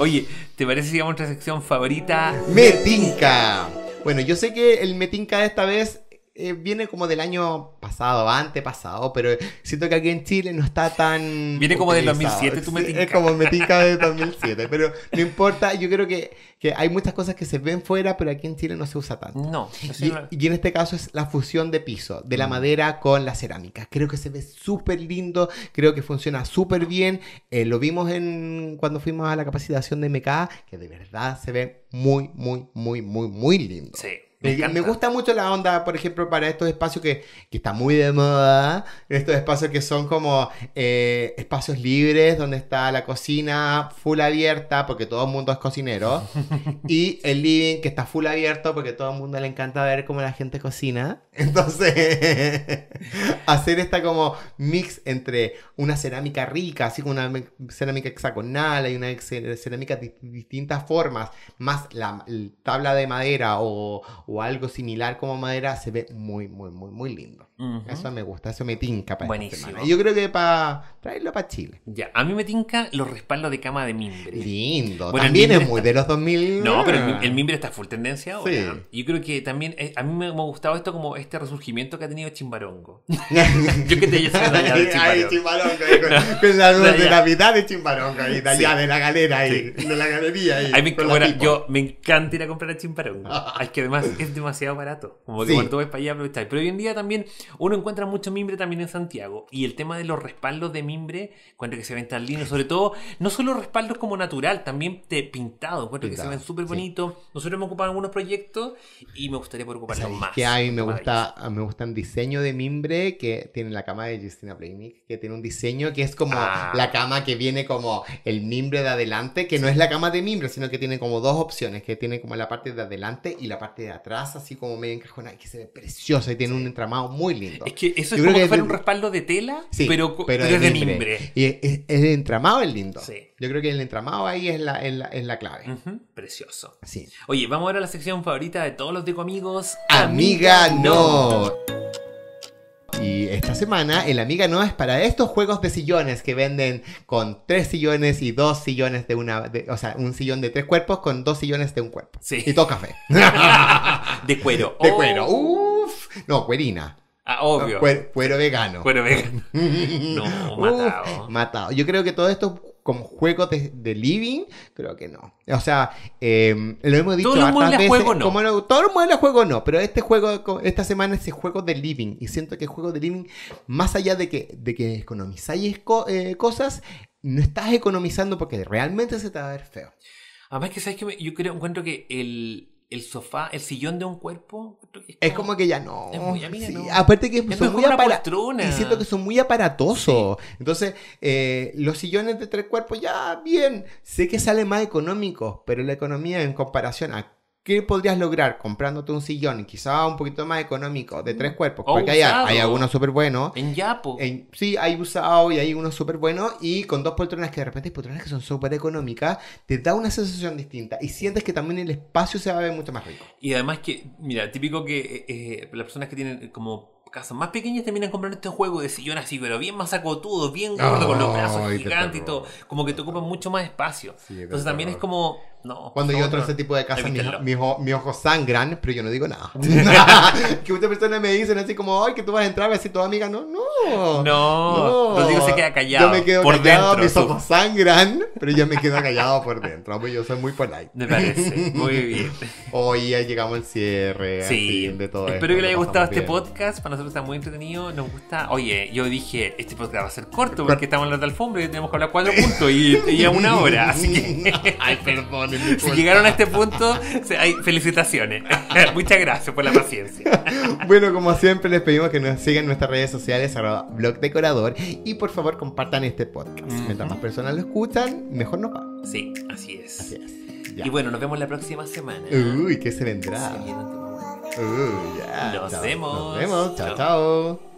Oye, ¿te parece si vamos a nuestra sección favorita? ¡Metinca! Bueno, yo sé que el Metinca esta vez eh, viene como del año pasado, antepasado, pero siento que aquí en Chile no está tan... Viene como del 2007, tú me tincas. Es como me de 2007, [LAUGHS] pero no importa, yo creo que, que, hay muchas cosas que se ven fuera, pero aquí en Chile no se usa tanto. No. Y, y en este caso es la fusión de piso, de la mm. madera con la cerámica. Creo que se ve súper lindo, creo que funciona súper bien. Eh, lo vimos en cuando fuimos a la capacitación de MK, que de verdad se ve muy, muy, muy, muy, muy lindo. Sí. Me, gusta mucho la onda, por ejemplo, para estos espacios que, que está muy de moda, estos espacios que son como eh, espacios libres, donde está la cocina full abierta, porque todo el mundo es cocinero, [LAUGHS] y el living que está full abierto, porque todo el mundo le encanta ver cómo la gente cocina. [LAUGHS] Entonces, [LAUGHS] hacer esta como mix entre una cerámica rica, así como una cerámica hexagonal, y una cerámica de distintas formas, más la tabla de madera o o algo similar como madera, se ve muy, muy, muy, muy lindo. Eso me gusta, eso me tinca para Buenísimo. Yo creo que para traerlo para Chile. Ya, a mí me tinca los respaldos de cama de mimbre. Lindo. también es muy de los 2000. No, pero el, ah. mimbre está full tendencia ahora. Sí. Yo creo que también eh, a mí me, ha gustado esto como este resurgimiento que ha tenido Chimbarongo. [LAUGHS] Yo que te llevo de Chimbarongo. Chimbarongo. con, la luz de de Chimbarongo ahí, de de la galera ahí, de la galería ahí. yo me encanta ir a comprar a Chimbarongo. [LAUGHS] es que además es demasiado barato. Como que cuando ves para allá Pero hoy en día también uno encuentra mucho mimbre también en Santiago. Y el tema de los respaldos de mimbre, cuando que se ven tan lindos. Sobre todo, no solo respaldos como natural, también te pintado. Encuentro que se ven súper bonitos. Nosotros hemos ocupado algunos proyectos y me gustaría poder ocuparlos más. Que a me, gusta, me gustan el diseño de mimbre que tiene la cama de Justina Playnik, que tiene un diseño que es como ah. la cama que viene como el mimbre de adelante, que no es la cama de mimbre, sino que tiene como dos opciones, que tiene como la parte de adelante y la parte de atrás, así como medio encajonada, que se ve preciosa y tiene un entramado muy es que eso es como hacer un respaldo de tela, pero, es de mimbre. Y es, el entramado es lindo. Yo creo que el entramado ahí es la, la, clave. Precioso. Sí. Oye, vamos ahora a la sección favorita de todos los Deco Amigos. Amiga, no. Y esta semana el Amiga No es para estos juegos de sillones que venden con tres sillones y dos sillones de una... o sea, un sillón de tres cuerpos con dos sillones de un cuerpo. Y todo café. [LAUGHS] de cuero. [LAUGHS] De cuero. Oh. uff No, cuerina. Ah, obvio. ¡Fuero vegano. ¡Fuero vegano. [LAUGHS] No, matado. matado. Yo creo que todo esto como juegos de, living, creo que no. O sea, em, lo hemos dicho todos los veces. Juego no. Como no, Todo los mundo juego no, pero este juego, esta semana es el juego de living. Y siento que el juego de living, más allá de que, de que economizáis eh, cosas, no estás economizando porque realmente se te va a ver feo. Además que sabes que yo creo, encuentro que el, el sofá, el sillón de un cuerpo. Es, como, que ya no. Aparte que son muy aparatosos. siento que son muy aparatosos. Entonces, eh, los sillones de tres cuerpos, ya bien. Sé que sale más económico pero la economía en comparación a ¿Qué podrías lograr comprándote un sillón, quizá un poquito más económico, de tres mm. cuerpos? Oh, porque hay, hay algunos súper buenos. En Yapo. sí, hay usado y hay uno súper bueno, Y con dos poltronas que de repente hay poltronas que son súper económicas, te da una sensación distinta. Y sientes que también el espacio se va a ver mucho más rico. Y además que, mira, típico que eh, eh, las personas que tienen eh, como casas más pequeñas terminan comprando este juego de sillón así, pero bien más acotudo, bien gordo, con los brazos gigantes y todo. Como que te ocupan mucho más espacio. Entonces también es como no, Cuando yo entro a ese tipo de casa mis ojos sangran, pero yo no digo nada. [LAUGHS] [LAUGHS] que muchas personas me dicen así como, ay, que tú vas a entrar, a ver si tu amiga. No, no. No. Los digo se queda callado. Yo me quedo por callado, dentro, mis ojos sangran, pero yo me quedo callado por dentro. Porque yo soy muy polite. Me parece. Muy [LAUGHS] bien. Hoy ya llegamos al cierre. Sí. de todo Espero que les haya gustado este podcast. Para nosotros está muy entretenido. Nos gusta. Oye, yo dije, este podcast va a ser corto porque estamos en la alfombra y tenemos que hablar cuatro puntos y, y a una hora. Así que. ay, perdón. Si llegaron a este punto, hay felicitaciones. [LAUGHS] Muchas gracias por la paciencia. [LAUGHS] bueno, como siempre, les pedimos que nos sigan en nuestras redes sociales, Blogdecorador. blog y por favor compartan este podcast. Mientras más personas lo escuchan, mejor nos va. Sí, así es. Y bueno, nos vemos la próxima semana. Uy, ¿qué se vendrá? Nos vemos. Nos vemos. chao. chao.